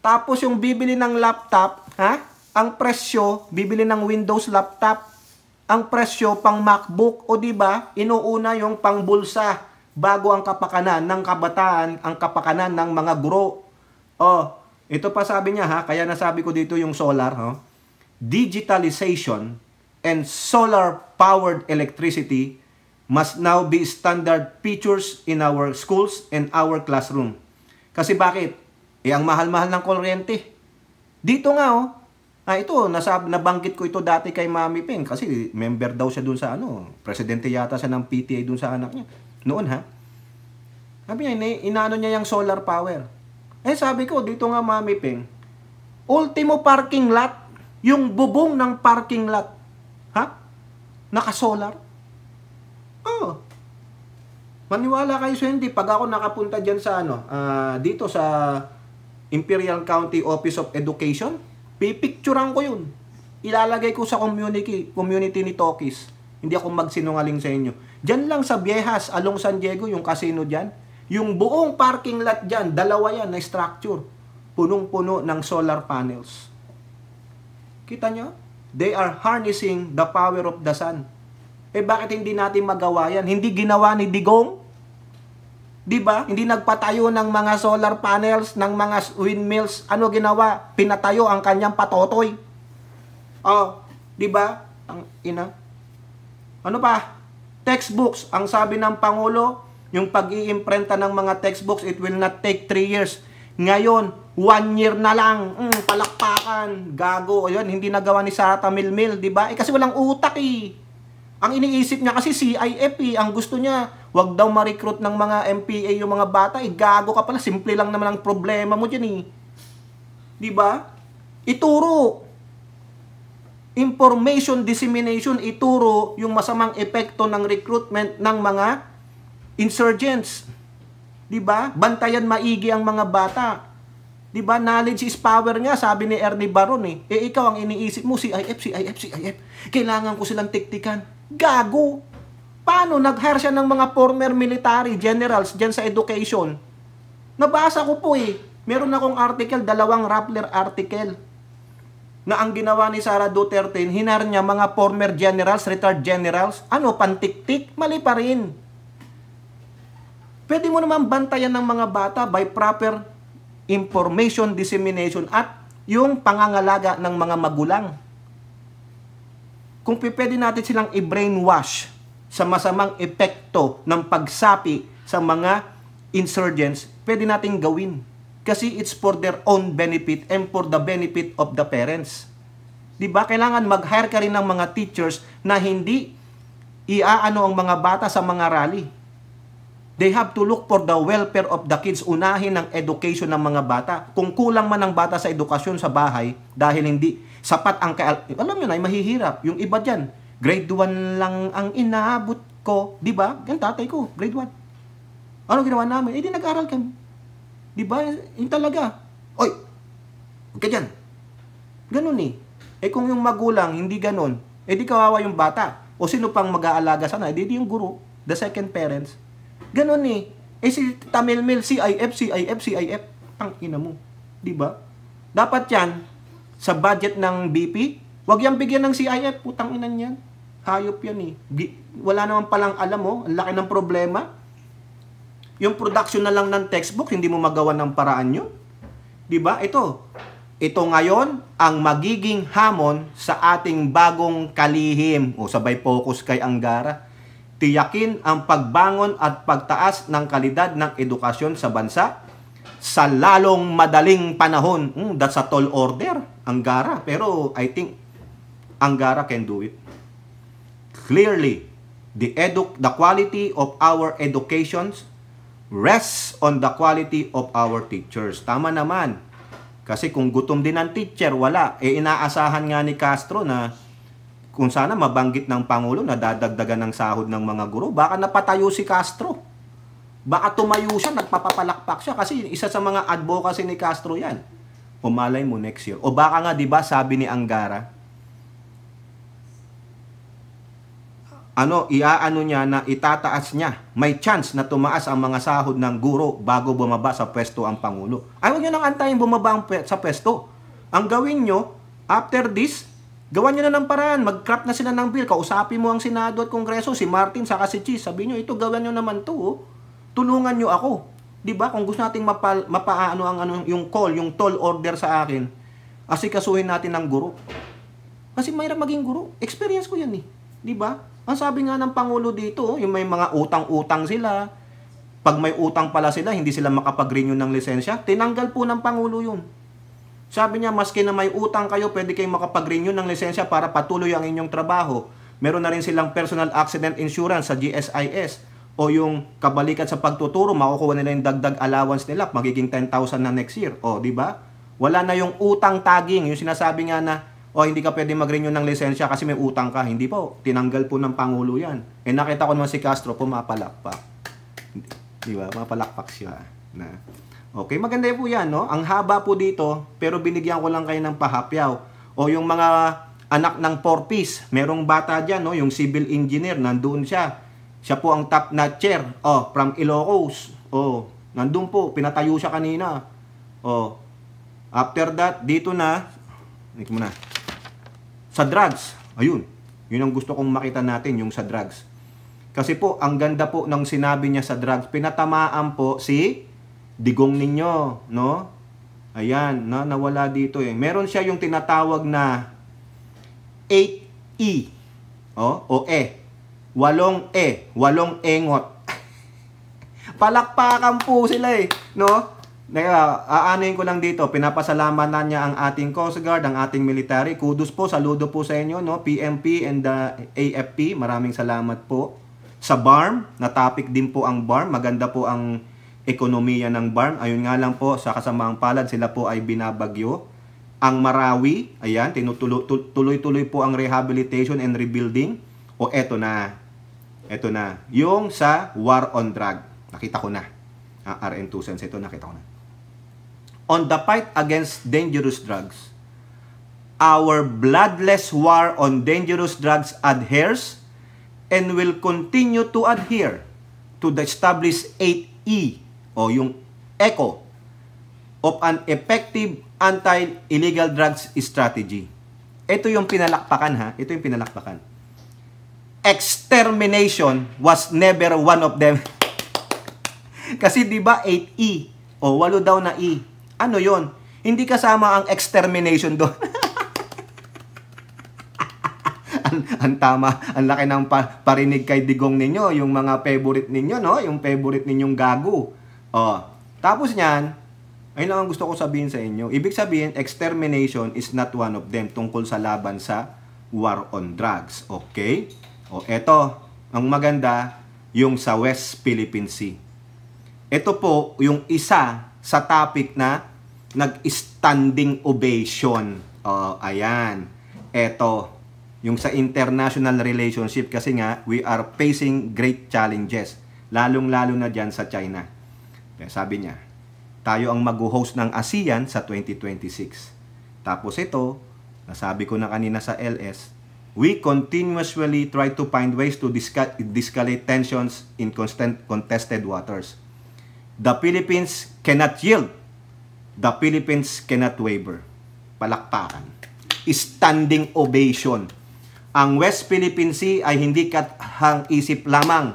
Tapos yung bibili ng laptop, ha? Ang presyo, bibili ng Windows laptop, ang presyo pang MacBook o di ba inuuna yung pangbulsa bago ang kapakanan ng kabataan, ang kapakanan ng mga guro. Oh, ito pa sabi niya ha, kaya nasabi ko dito yung solar, oh. Digitalization and solar powered electricity must now be standard features in our schools and our classroom. Kasi bakit? Eh, ang mahal-mahal ng kuryente. Dito nga, oh, Ah, ito, nasab nabanggit ko ito dati kay Mami Ping kasi member daw siya dun sa ano, presidente yata siya ng PTA dun sa anak niya. Noon ha. Sabi niya, inano niya yung solar power. Eh sabi ko, dito nga Mami Ping, ultimo parking lot, yung bubong ng parking lot. Ha? Naka-solar? Oo. Oh. Maniwala kayo sa hindi. Pag ako nakapunta dyan sa ano, uh, dito sa Imperial County Office of Education, Pipicturan ko yun. Ilalagay ko sa community, community ni Tokis. Hindi ako magsinungaling sa inyo. Diyan lang sa Viejas, along San Diego, yung casino diyan. Yung buong parking lot diyan, dalawa yan na structure. Punong-puno ng solar panels. Kita nyo? They are harnessing the power of the sun. Eh bakit hindi natin magawa yan? Hindi ginawa ni Digong? 'Di ba? Hindi nagpatayo ng mga solar panels, ng mga windmills. Ano ginawa? Pinatayo ang kanyang patotoy. Oh, 'di ba? Ang ina. Ano pa? Textbooks. Ang sabi ng pangulo, yung pag-iimprenta ng mga textbooks, it will not take 3 years. Ngayon, one year na lang. Mm, palakpakan. Gago. Ayun, hindi nagawa ni Sarata Milmil, di ba? Eh kasi walang utak eh. Ang iniisip niya kasi CIF eh. Ang gusto niya, Huwag daw ma-recruit ng mga MPA yung mga bata. Eh, gago ka pala. Simple lang naman ang problema mo dyan eh. Di ba? Ituro. Information dissemination, ituro yung masamang epekto ng recruitment ng mga insurgents. Di ba? Bantayan maigi ang mga bata. Di ba? Knowledge is power nga, sabi ni Ernie Baron eh. Eh ikaw ang iniisip mo, CIF, CIF, CIF. Kailangan ko silang tiktikan. Gago! paano nag-hire siya ng mga former military generals dyan sa education. Nabasa ko po eh, meron akong article, dalawang Rappler article, na ang ginawa ni Sara Duterte, hinar niya mga former generals, retired generals, ano, pantiktik, mali pa rin. Pwede mo naman bantayan ng mga bata by proper information dissemination at yung pangangalaga ng mga magulang. Kung pwede natin silang i-brainwash sa masamang epekto ng pagsapi sa mga insurgents, pwede nating gawin. Kasi it's for their own benefit and for the benefit of the parents. Di ba? Kailangan mag-hire ka rin ng mga teachers na hindi iaano ang mga bata sa mga rally. They have to look for the welfare of the kids. Unahin ang education ng mga bata. Kung kulang man ang bata sa edukasyon sa bahay dahil hindi sapat ang kaal... Alam nyo na, mahihirap. Yung iba dyan, Grade 1 lang ang inabot ko, 'di ba? Yung tatay ko, grade 1. Ano ginawa namin? Eh di nag-aral kami. 'Di ba? Yung talaga. Oy. Huwag ka diyan. Ganun eh. Eh kung yung magulang hindi ganun, eh di kawawa yung bata. O sino pang mag-aalaga sana? Eh di, yung guro, the second parents. Ganun eh. Eh si Tamil Mil, CIF, CIF, CIF. Ang ina mo. 'Di ba? Dapat yan, sa budget ng BP, wag yang bigyan ng CIF, putang ina niyan. Hayop yan eh. Wala naman palang alam mo. Oh. Ang laki ng problema. Yung production na lang ng textbook, hindi mo magawa ng paraan yun. ba? Diba? Ito. Ito ngayon ang magiging hamon sa ating bagong kalihim. O sabay focus kay Anggara. Tiyakin ang pagbangon at pagtaas ng kalidad ng edukasyon sa bansa sa lalong madaling panahon. Mm, that's a tall order, Anggara. Pero I think Anggara can do it clearly the, edu- the quality of our educations rests on the quality of our teachers. Tama naman. Kasi kung gutom din ang teacher, wala. E inaasahan nga ni Castro na kung sana mabanggit ng Pangulo na dadagdagan ng sahod ng mga guro, baka napatayo si Castro. Baka tumayo siya, nagpapapalakpak siya. Kasi isa sa mga advocacy ni Castro yan. Pumalay mo next year. O baka nga, di ba, sabi ni Angara, ano, iaano niya na itataas niya. May chance na tumaas ang mga sahod ng guro bago bumaba sa pwesto ang Pangulo. Ay, huwag nyo nang antayin bumaba ang pwe- sa pwesto. Ang gawin nyo, after this, gawan nyo na ng paraan. Mag-crap na sila ng bill. Kausapin mo ang Senado at Kongreso, si Martin, saka si Chi. Sabi nyo, ito, gawan nyo naman to. Oh. Tulungan nyo ako. 'Di ba Kung gusto nating mapa, mapaano ang ano, yung call, yung toll order sa akin, asikasuhin natin ng guro. Kasi mayroon maging guro. Experience ko yan eh. 'Di ba? Ang sabi nga ng Pangulo dito, oh, yung may mga utang-utang sila, pag may utang pala sila, hindi sila makapag-renew ng lisensya, tinanggal po ng Pangulo yun. Sabi niya, maski na may utang kayo, pwede kayong makapag-renew ng lisensya para patuloy ang inyong trabaho. Meron na rin silang personal accident insurance sa GSIS o yung kabalikat sa pagtuturo, makukuha nila yung dagdag allowance nila, magiging 10,000 na next year. O, di ba? Wala na yung utang tagging, yung sinasabi nga na oh, hindi ka pwede mag-renew ng lisensya kasi may utang ka. Hindi po. Tinanggal po ng Pangulo yan. Eh nakita ko naman si Castro pumapalakpak. Di ba? Mapalakpak siya. Na. Okay, maganda po yan, no? Ang haba po dito, pero binigyan ko lang kayo ng pahapyaw. O yung mga anak ng Porpis, merong bata dyan, no? Yung civil engineer, nandoon siya. Siya po ang top na chair, oh, from Ilocos. Oh, nandoon po, pinatayo siya kanina. Oh, after that, dito na, hindi mo na, sa drugs, ayun, yun ang gusto kong makita natin, yung sa drugs. Kasi po, ang ganda po ng sinabi niya sa drugs, pinatamaan po si digong ninyo, no? Ayan, na, nawala dito eh. Meron siya yung tinatawag na 8E, oh, o E, walong E, walong engot. Palakpakan po sila eh, no? Kaya, aanuin ko lang dito, pinapasalamat na niya ang ating Coast Guard, ang ating military. Kudos po, saludo po sa inyo, no? PMP and the uh, AFP, maraming salamat po. Sa BARM, na topic din po ang BARM, maganda po ang ekonomiya ng BARM. Ayun nga lang po, sa kasamaang palad, sila po ay binabagyo. Ang Marawi, ayan, tuloy tuloy po ang rehabilitation and rebuilding. O eto na, eto na, yung sa war on drug. Nakita ko na. Ah, RN2 sense ito, nakita ko na on the fight against dangerous drugs. Our bloodless war on dangerous drugs adheres and will continue to adhere to the established 8E o yung echo of an effective anti-illegal drugs strategy. Ito yung pinalakpakan ha, ito yung pinalakpakan. Extermination was never one of them. Kasi 'di ba 8E o walo daw na E ano yon? Hindi kasama ang extermination doon. ang, tama, ang laki ng pa, parinig kay Digong ninyo, yung mga favorite ninyo, no? Yung favorite ninyong gago. Oh. Tapos niyan, ayun lang ang gusto ko sabihin sa inyo. Ibig sabihin, extermination is not one of them tungkol sa laban sa war on drugs. Okay? O, oh, eto, ang maganda, yung sa West Philippine Sea. Ito po yung isa sa topic na nag-standing ovation. Oh, ayan. Eto, yung sa international relationship kasi nga, we are facing great challenges. Lalong-lalo na dyan sa China. Eh, sabi niya, tayo ang mag-host ng ASEAN sa 2026. Tapos ito, nasabi ko na kanina sa LS, we continuously try to find ways to de tensions in constant contested waters. The Philippines cannot yield The Philippines cannot waver. Palakpakan. Standing ovation. Ang West Philippine Sea ay hindi kathang isip lamang.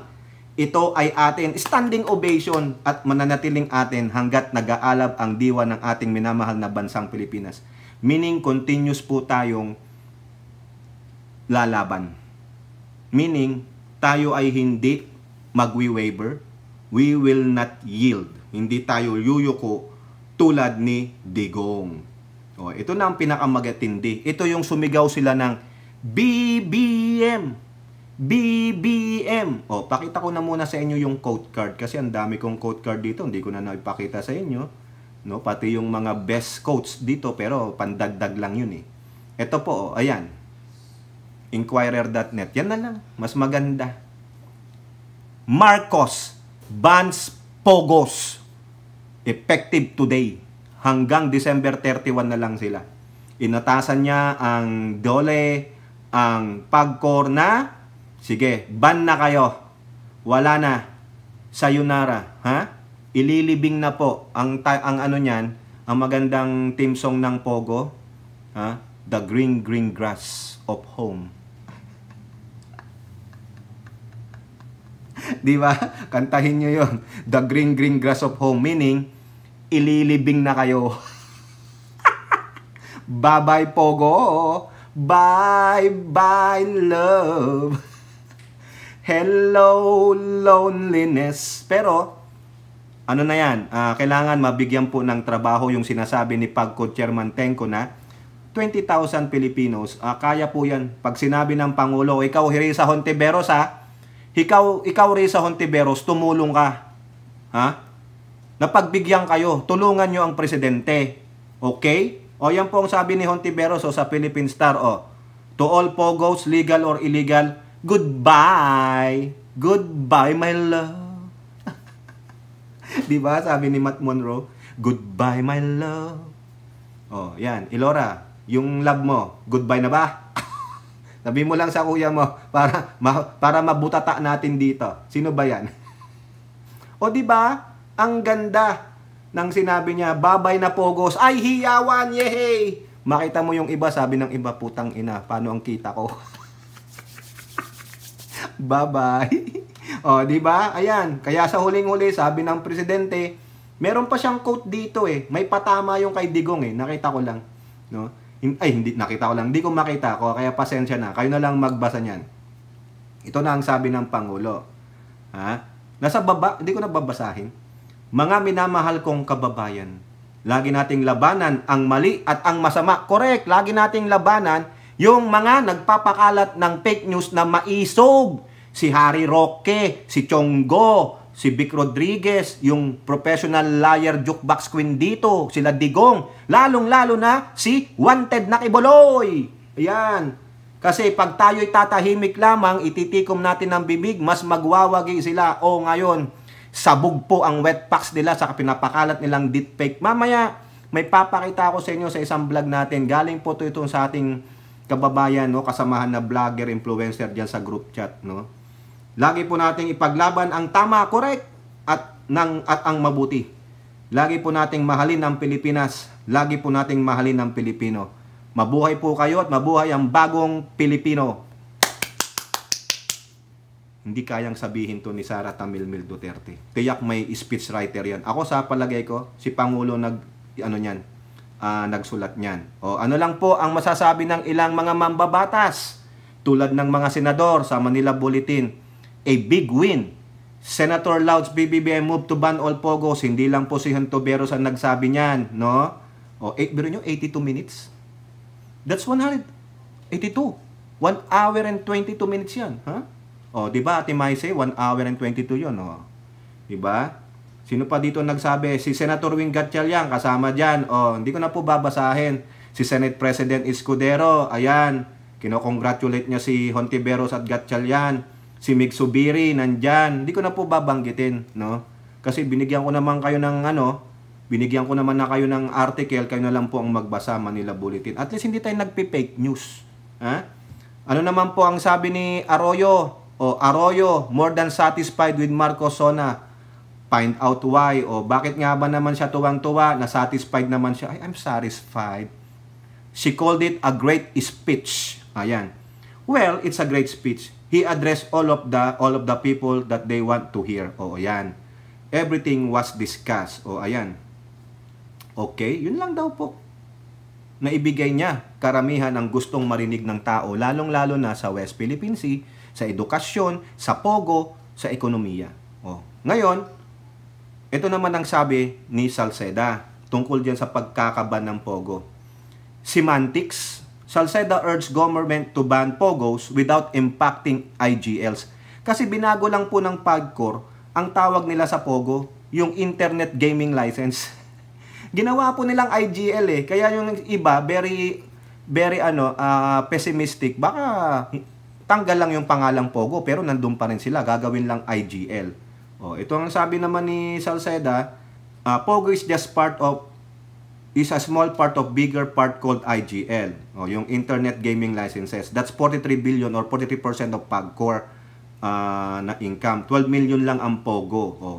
Ito ay atin, standing ovation at mananatiling atin hanggat nag-aalab ang diwa ng ating minamahal na bansang Pilipinas. Meaning, continuous po tayong lalaban. Meaning, tayo ay hindi magwi-waver. We will not yield. Hindi tayo yuyuko tulad ni Digong. O, oh, ito na ang pinakamagatindi. Ito yung sumigaw sila ng BBM. BBM. O, oh, pakita ko na muna sa inyo yung quote card kasi ang dami kong quote card dito. Hindi ko na naipakita sa inyo. No, pati yung mga best quotes dito pero pandagdag lang yun eh. Ito po, o, oh, ayan. Inquirer.net. Yan na lang. Mas maganda. Marcos bans Pogos. Effective today. Hanggang December 31 na lang sila. Inatasan niya ang dole, ang pagkor na, sige, ban na kayo. Wala na. Sayonara. Ha? Ililibing na po ang, ang ano niyan, ang magandang team song ng Pogo. Ha? The Green Green Grass of Home. Di ba? Kantahin nyo yon The green green grass of home. Meaning, ililibing na kayo. Bye-bye, Pogo. Bye-bye, love. Hello, loneliness. Pero, ano na yan? Uh, kailangan mabigyan po ng trabaho yung sinasabi ni Pagko Chairman Tenko na 20,000 Pilipinos. Uh, kaya po yan. Pag sinabi ng Pangulo, ikaw, Hirisa Hontiveros ha, ikaw, ikaw Risa Hontiveros, tumulong ka. Ha? Napagbigyan kayo, tulungan nyo ang presidente. Okay? O yan po ang sabi ni Hontiveros o sa Philippine Star o. To all pogos, legal or illegal, goodbye. Goodbye, my love. Di ba? Sabi ni Matt Monroe, goodbye, my love. Oh, yan. Ilora, yung love mo, goodbye na ba? Sabi mo lang sa kuya mo para ma, para mabutata natin dito. Sino ba 'yan? o di ba? Ang ganda nang sinabi niya, babay na pogos. Ay, hiyawan, yehey! Makita mo yung iba, sabi ng iba, putang ina, paano ang kita ko? Bye-bye. o, oh, di ba? Ayan. Kaya sa huling-huli, sabi ng presidente, meron pa siyang quote dito eh. May patama yung kay Digong eh. Nakita ko lang. No? Ay, hindi nakita ko lang. Hindi ko makita ko. Kaya pasensya na. Kayo na lang magbasa niyan. Ito na ang sabi ng Pangulo. Ha? Nasa baba. Hindi ko na babasahin. Mga minamahal kong kababayan, lagi nating labanan ang mali at ang masama. Correct, lagi nating labanan yung mga nagpapakalat ng fake news na maisog. Si Harry Roque, si Chonggo, si Vic Rodriguez, yung professional liar jukebox queen dito, sila Digong, lalong-lalo na si Wanted na Kiboloy. Ayan. Kasi pag tayo'y tatahimik lamang, ititikom natin ng bibig, mas magwawagi sila. O ngayon, sabog po ang wet packs nila sa pinapakalat nilang deep fake. Mamaya, may papakita ako sa inyo sa isang vlog natin. Galing po to ito sa ating kababayan, no? kasamahan na vlogger, influencer diyan sa group chat. No? Lagi po nating ipaglaban ang tama, correct, at, nang at ang mabuti. Lagi po nating mahalin ang Pilipinas. Lagi po nating mahalin ang Pilipino. Mabuhay po kayo at mabuhay ang bagong Pilipino hindi kayang sabihin to ni Sara Tamilmil Duterte. Tiyak may speechwriter yan. Ako sa palagay ko, si Pangulo nag, ano niyan, uh, nagsulat niyan. O ano lang po ang masasabi ng ilang mga mambabatas tulad ng mga senador sa Manila Bulletin. A big win. Senator Louds BBBM move to ban all pogos. Hindi lang po si Hontoberos ang nagsabi niyan, no? O, eh, biro nyo, 82 minutes. That's 182. 1 hour and 22 minutes yan, ha? Huh? Oh, di ba, Ate Maise, 1 hour and 22 'yon, oh. Di ba? Sino pa dito nagsabi? Si Senator Wing Gatchalian, kasama diyan. Oh, hindi ko na po babasahin. Si Senate President Escudero, ayan. kino-congratulate niya si Hontiveros at Gatchalian. Si Mig Subiri, Hindi ko na po babanggitin, no? Kasi binigyan ko naman kayo ng ano, binigyan ko naman na kayo ng article, kayo na lang po ang magbasa Manila Bulletin. At least hindi tayo nagpe-fake news. Ha? Ano naman po ang sabi ni Arroyo? O Arroyo, more than satisfied with Marcos Sona. Find out why. O bakit nga ba naman siya tuwang-tuwa? Na-satisfied naman siya. Ay, I'm satisfied. She called it a great speech. Ayan. Well, it's a great speech. He addressed all of the all of the people that they want to hear. O ayan. Everything was discussed. O ayan. Okay, yun lang daw po na ibigay niya karamihan ang gustong marinig ng tao, lalong-lalo na sa West Philippine Sea sa edukasyon, sa pogo, sa ekonomiya. Oh. Ngayon, ito naman ang sabi ni Salceda tungkol diyan sa pagkakaban ng pogo. Semantics, Salceda urged government to ban pogos without impacting IGLs. Kasi binago lang po ng PAGCOR ang tawag nila sa pogo, yung Internet Gaming License. Ginawa po nilang IGL eh, kaya yung iba very very ano uh, pessimistic. Baka tanggal lang yung pangalang Pogo pero nandun pa rin sila. Gagawin lang IGL. Oh, ito ang sabi naman ni Salceda, uh, Pogo is just part of is a small part of bigger part called IGL, Oh, yung Internet Gaming Licenses. That's 43 billion or 43% of PAGCOR uh, na income. 12 million lang ang Pogo. Oh.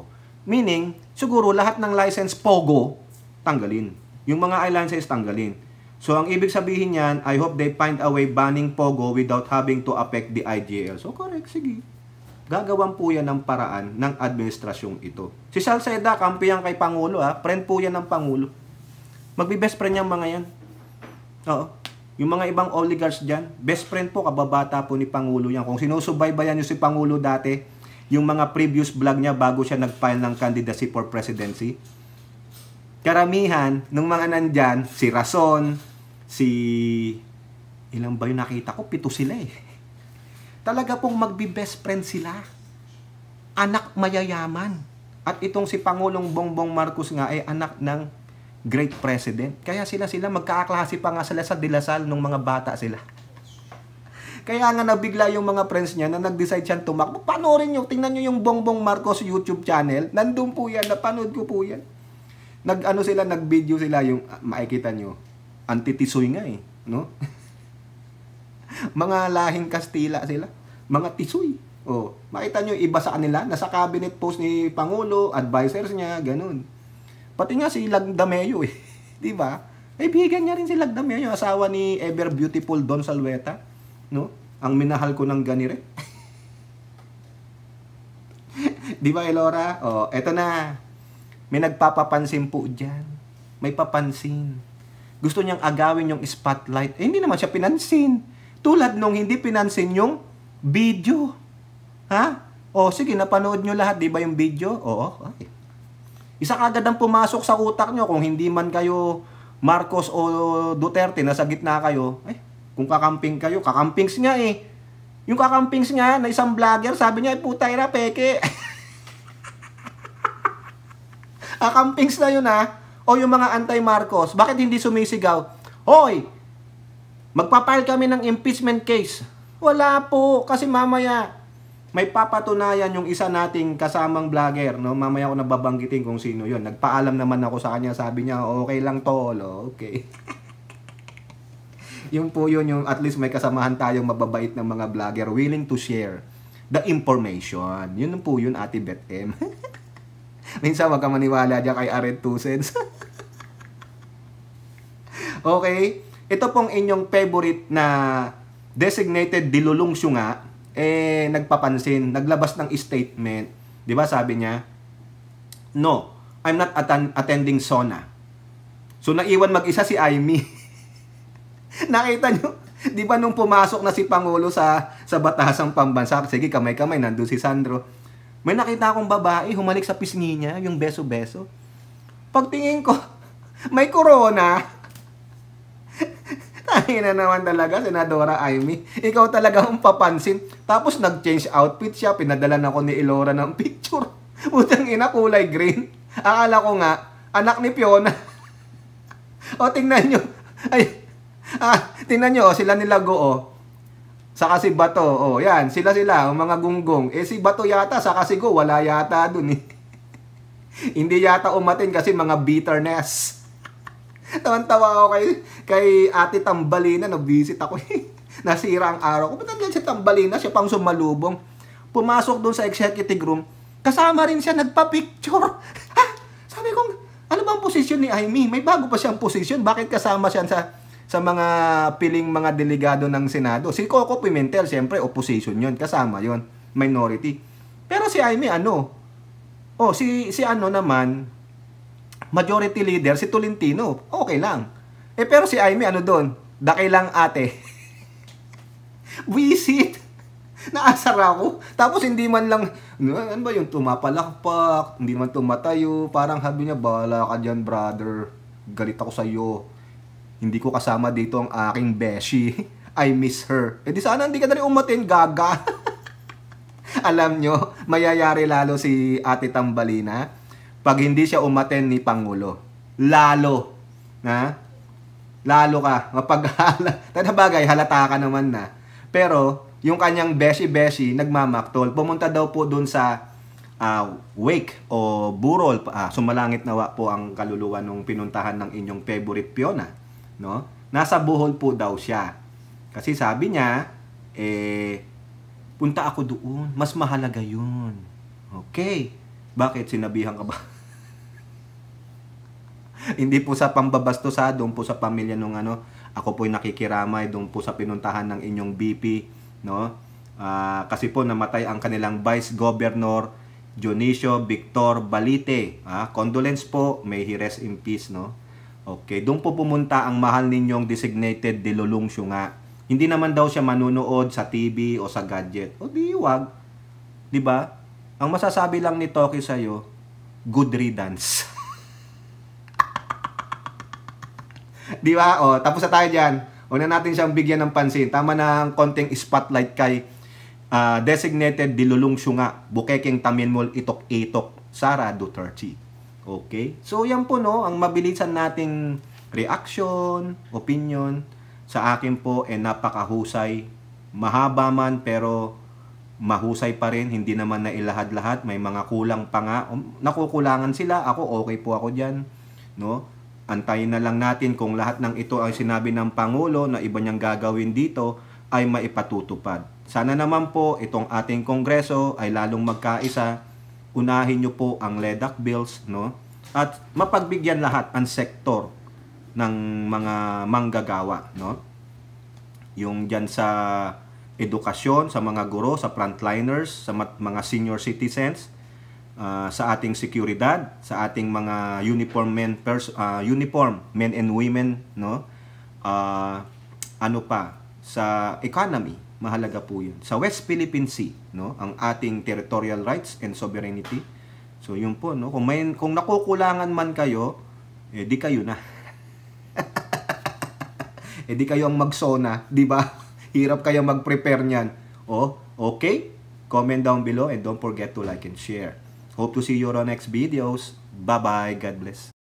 Meaning, siguro lahat ng license Pogo, tanggalin. Yung mga licenses, tanggalin. So ang ibig sabihin niyan, I hope they find a way banning Pogo without having to affect the IGL. So correct, sige. Gagawan po yan ng paraan ng administrasyong ito. Si Salceda, kampi yan kay Pangulo ha. Friend po yan ng Pangulo. Magbe-best friend yung mga yan. Oo. Yung mga ibang oligarchs dyan, best friend po, kababata po ni Pangulo yan. Kung sinusubaybayan nyo si Pangulo dati, yung mga previous vlog niya bago siya nag-file ng candidacy for presidency, karamihan ng mga nandyan, si Rason, si ilang ba yung nakita ko? Pito sila eh. Talaga pong magbi-best friend sila. Anak mayayaman. At itong si Pangulong Bongbong Marcos nga ay anak ng great president. Kaya sila sila magkakaklase pa nga sila sa dilasal nung mga bata sila. Kaya nga nabigla yung mga friends niya na nag-decide siyang tumakbo. Panoorin nyo, tingnan nyo yung Bongbong Marcos YouTube channel. Nandun po yan, napanood ko po yan. Nag, ano sila, nag-video sila yung, ah, makikita nyo Antitisoy nga eh, no? mga lahing Kastila sila, mga tisoy. Oh, makita nyo iba sa kanila, nasa cabinet post ni Pangulo, advisors niya, ganun. Pati nga si Lagdameyo eh, 'di ba? Ay, eh, Kaibigan niya rin si Lagdameyo, asawa ni Ever Beautiful Don Salweta, no? Ang minahal ko ng ganire. 'Di ba, Elora? Oh, eto na. May nagpapapansin po diyan. May papansin gusto niyang agawin yung spotlight, eh, hindi naman siya pinansin. Tulad nung hindi pinansin yung video. Ha? O, oh, sige, napanood nyo lahat, di ba yung video? Oo. Ay. Isa kagad ang pumasok sa utak nyo kung hindi man kayo Marcos o Duterte, nasa gitna kayo. Ay, eh, kung kakamping kayo, kakampings nga eh. Yung kakampings nga na isang vlogger, sabi niya, ay putay na, peke. kakampings na yun ah o yung mga anti-Marcos, bakit hindi sumisigaw? Hoy, magpapile kami ng impeachment case. Wala po, kasi mamaya may papatunayan yung isa nating kasamang vlogger, no? Mamaya ako nababanggitin kung sino yon. Nagpaalam naman ako sa kanya, sabi niya, oh, okay lang to, tol, okay. yung po yun, yung at least may kasamahan tayong mababait ng mga vlogger willing to share the information. Yun po yun, Ate Beth M. Minsan, wag ka maniwala dyan kay Ared 2 okay? Ito pong inyong favorite na designated dilulong syunga, eh, nagpapansin, naglabas ng statement. Di ba sabi niya, No, I'm not atten attending SONA. So, naiwan mag-isa si Aimee. Nakita nyo, di ba nung pumasok na si Pangulo sa, sa batasang pambansa, sige, kamay-kamay, nandun si Sandro may nakita akong babae, humalik sa pisngi niya, yung beso-beso. Pagtingin ko, may corona. Tayo na naman talaga, Senadora Amy. Ikaw talaga ang papansin. Tapos nag-change outfit siya, pinadala na ko ni Elora ng picture. Utang ina, kulay green. Akala ko nga, anak ni Fiona. o tingnan nyo. Ay, ah, tingnan nyo, oh, sila nilago, oh. Saka si Bato. Oh, yan. Sila sila. Ang mga gunggong. Eh si Bato yata. Saka si Go. Wala yata dun eh. Hindi yata umatin kasi mga bitterness. Tawan-tawa ako kay, kay ate Tambalina. Nag-visit ako eh. Nasira ang araw ko. Ba't si Tambalina? Siya pang sumalubong. Pumasok dun sa executive room. Kasama rin siya. Nagpa-picture. Ha? Sabi kong, ano bang posisyon ni Aimee? May bago pa siyang posisyon. Bakit kasama siya sa sa mga piling mga delegado ng Senado. Si Coco Pimentel, siyempre, opposition yon Kasama yon Minority. Pero si Amy, ano? Oh, si, si ano naman, majority leader, si Tolentino. Okay lang. Eh, pero si Amy, ano doon? Dakilang ate. Visit. Naasar ako. Tapos hindi man lang, ano, ano ba yung tumapalakpak, hindi man tumatayo. Parang habi niya, bahala ka dyan, brother. Galit ako sa'yo hindi ko kasama dito ang aking beshi. I miss her. Eh di sana hindi ka na rin umatin, gaga. Alam nyo, mayayari lalo si Ate Tambalina pag hindi siya umaten ni Pangulo. Lalo. Na? Lalo ka. Mapaghala. Tanda bagay, halata ka naman na. Pero, yung kanyang beshi-beshi, nagmamaktol. Pumunta daw po dun sa uh, wake o burol. Uh, sumalangit na po ang kaluluwa nung pinuntahan ng inyong favorite piona no? Nasa Bohol po daw siya. Kasi sabi niya, eh, punta ako doon. Mas mahalaga yun. Okay. Bakit? Sinabihan ka ba? Hindi po sa pambabasto sa doon po sa pamilya nung ano. Ako po po'y nakikiramay doon po sa pinuntahan ng inyong BP. No? Uh, kasi po namatay ang kanilang Vice Governor Dionisio Victor Balite. Ah, condolence po. May he rest in peace. No? Okay, doon po pumunta ang mahal ninyong designated dilulong nga. Hindi naman daw siya manunood sa TV o sa gadget. O di wag. 'Di ba? Ang masasabi lang ni Toki sa iyo, good riddance. 'Di ba? O, tapos na tayo diyan. Una natin siyang bigyan ng pansin. Tama na ang konting spotlight kay uh, designated dilulong nga, Bukeking Tamilmol Itok-Itok, Sara Duterte. Okay? So, yan po, no? Ang mabilisan nating reaction, opinion, sa akin po, eh, napakahusay. Mahaba man, pero mahusay pa rin. Hindi naman na ilahad-lahat. May mga kulang pa nga. Um, nakukulangan sila. Ako, okay po ako dyan. No? Antayin na lang natin kung lahat ng ito ang sinabi ng Pangulo na iba niyang gagawin dito ay maipatutupad. Sana naman po itong ating kongreso ay lalong magkaisa unahin nyo po ang LEDAC bills, no? At mapagbigyan lahat ang sektor ng mga manggagawa, no? Yung dyan sa edukasyon, sa mga guro, sa frontliners, sa mga senior citizens, uh, sa ating seguridad, sa ating mga uniform men, pers- uh, uniform men and women, no? Uh, ano pa? Sa economy, Mahalaga po yun. Sa West Philippine Sea, no, ang ating territorial rights and sovereignty. So yun po, no, kung, may, kung nakukulangan man kayo, eh di kayo na. eh di kayo ang magsona, di ba? Hirap kayo mag-prepare niyan. Oh, okay? Comment down below and don't forget to like and share. Hope to see you on next videos. Bye-bye. God bless.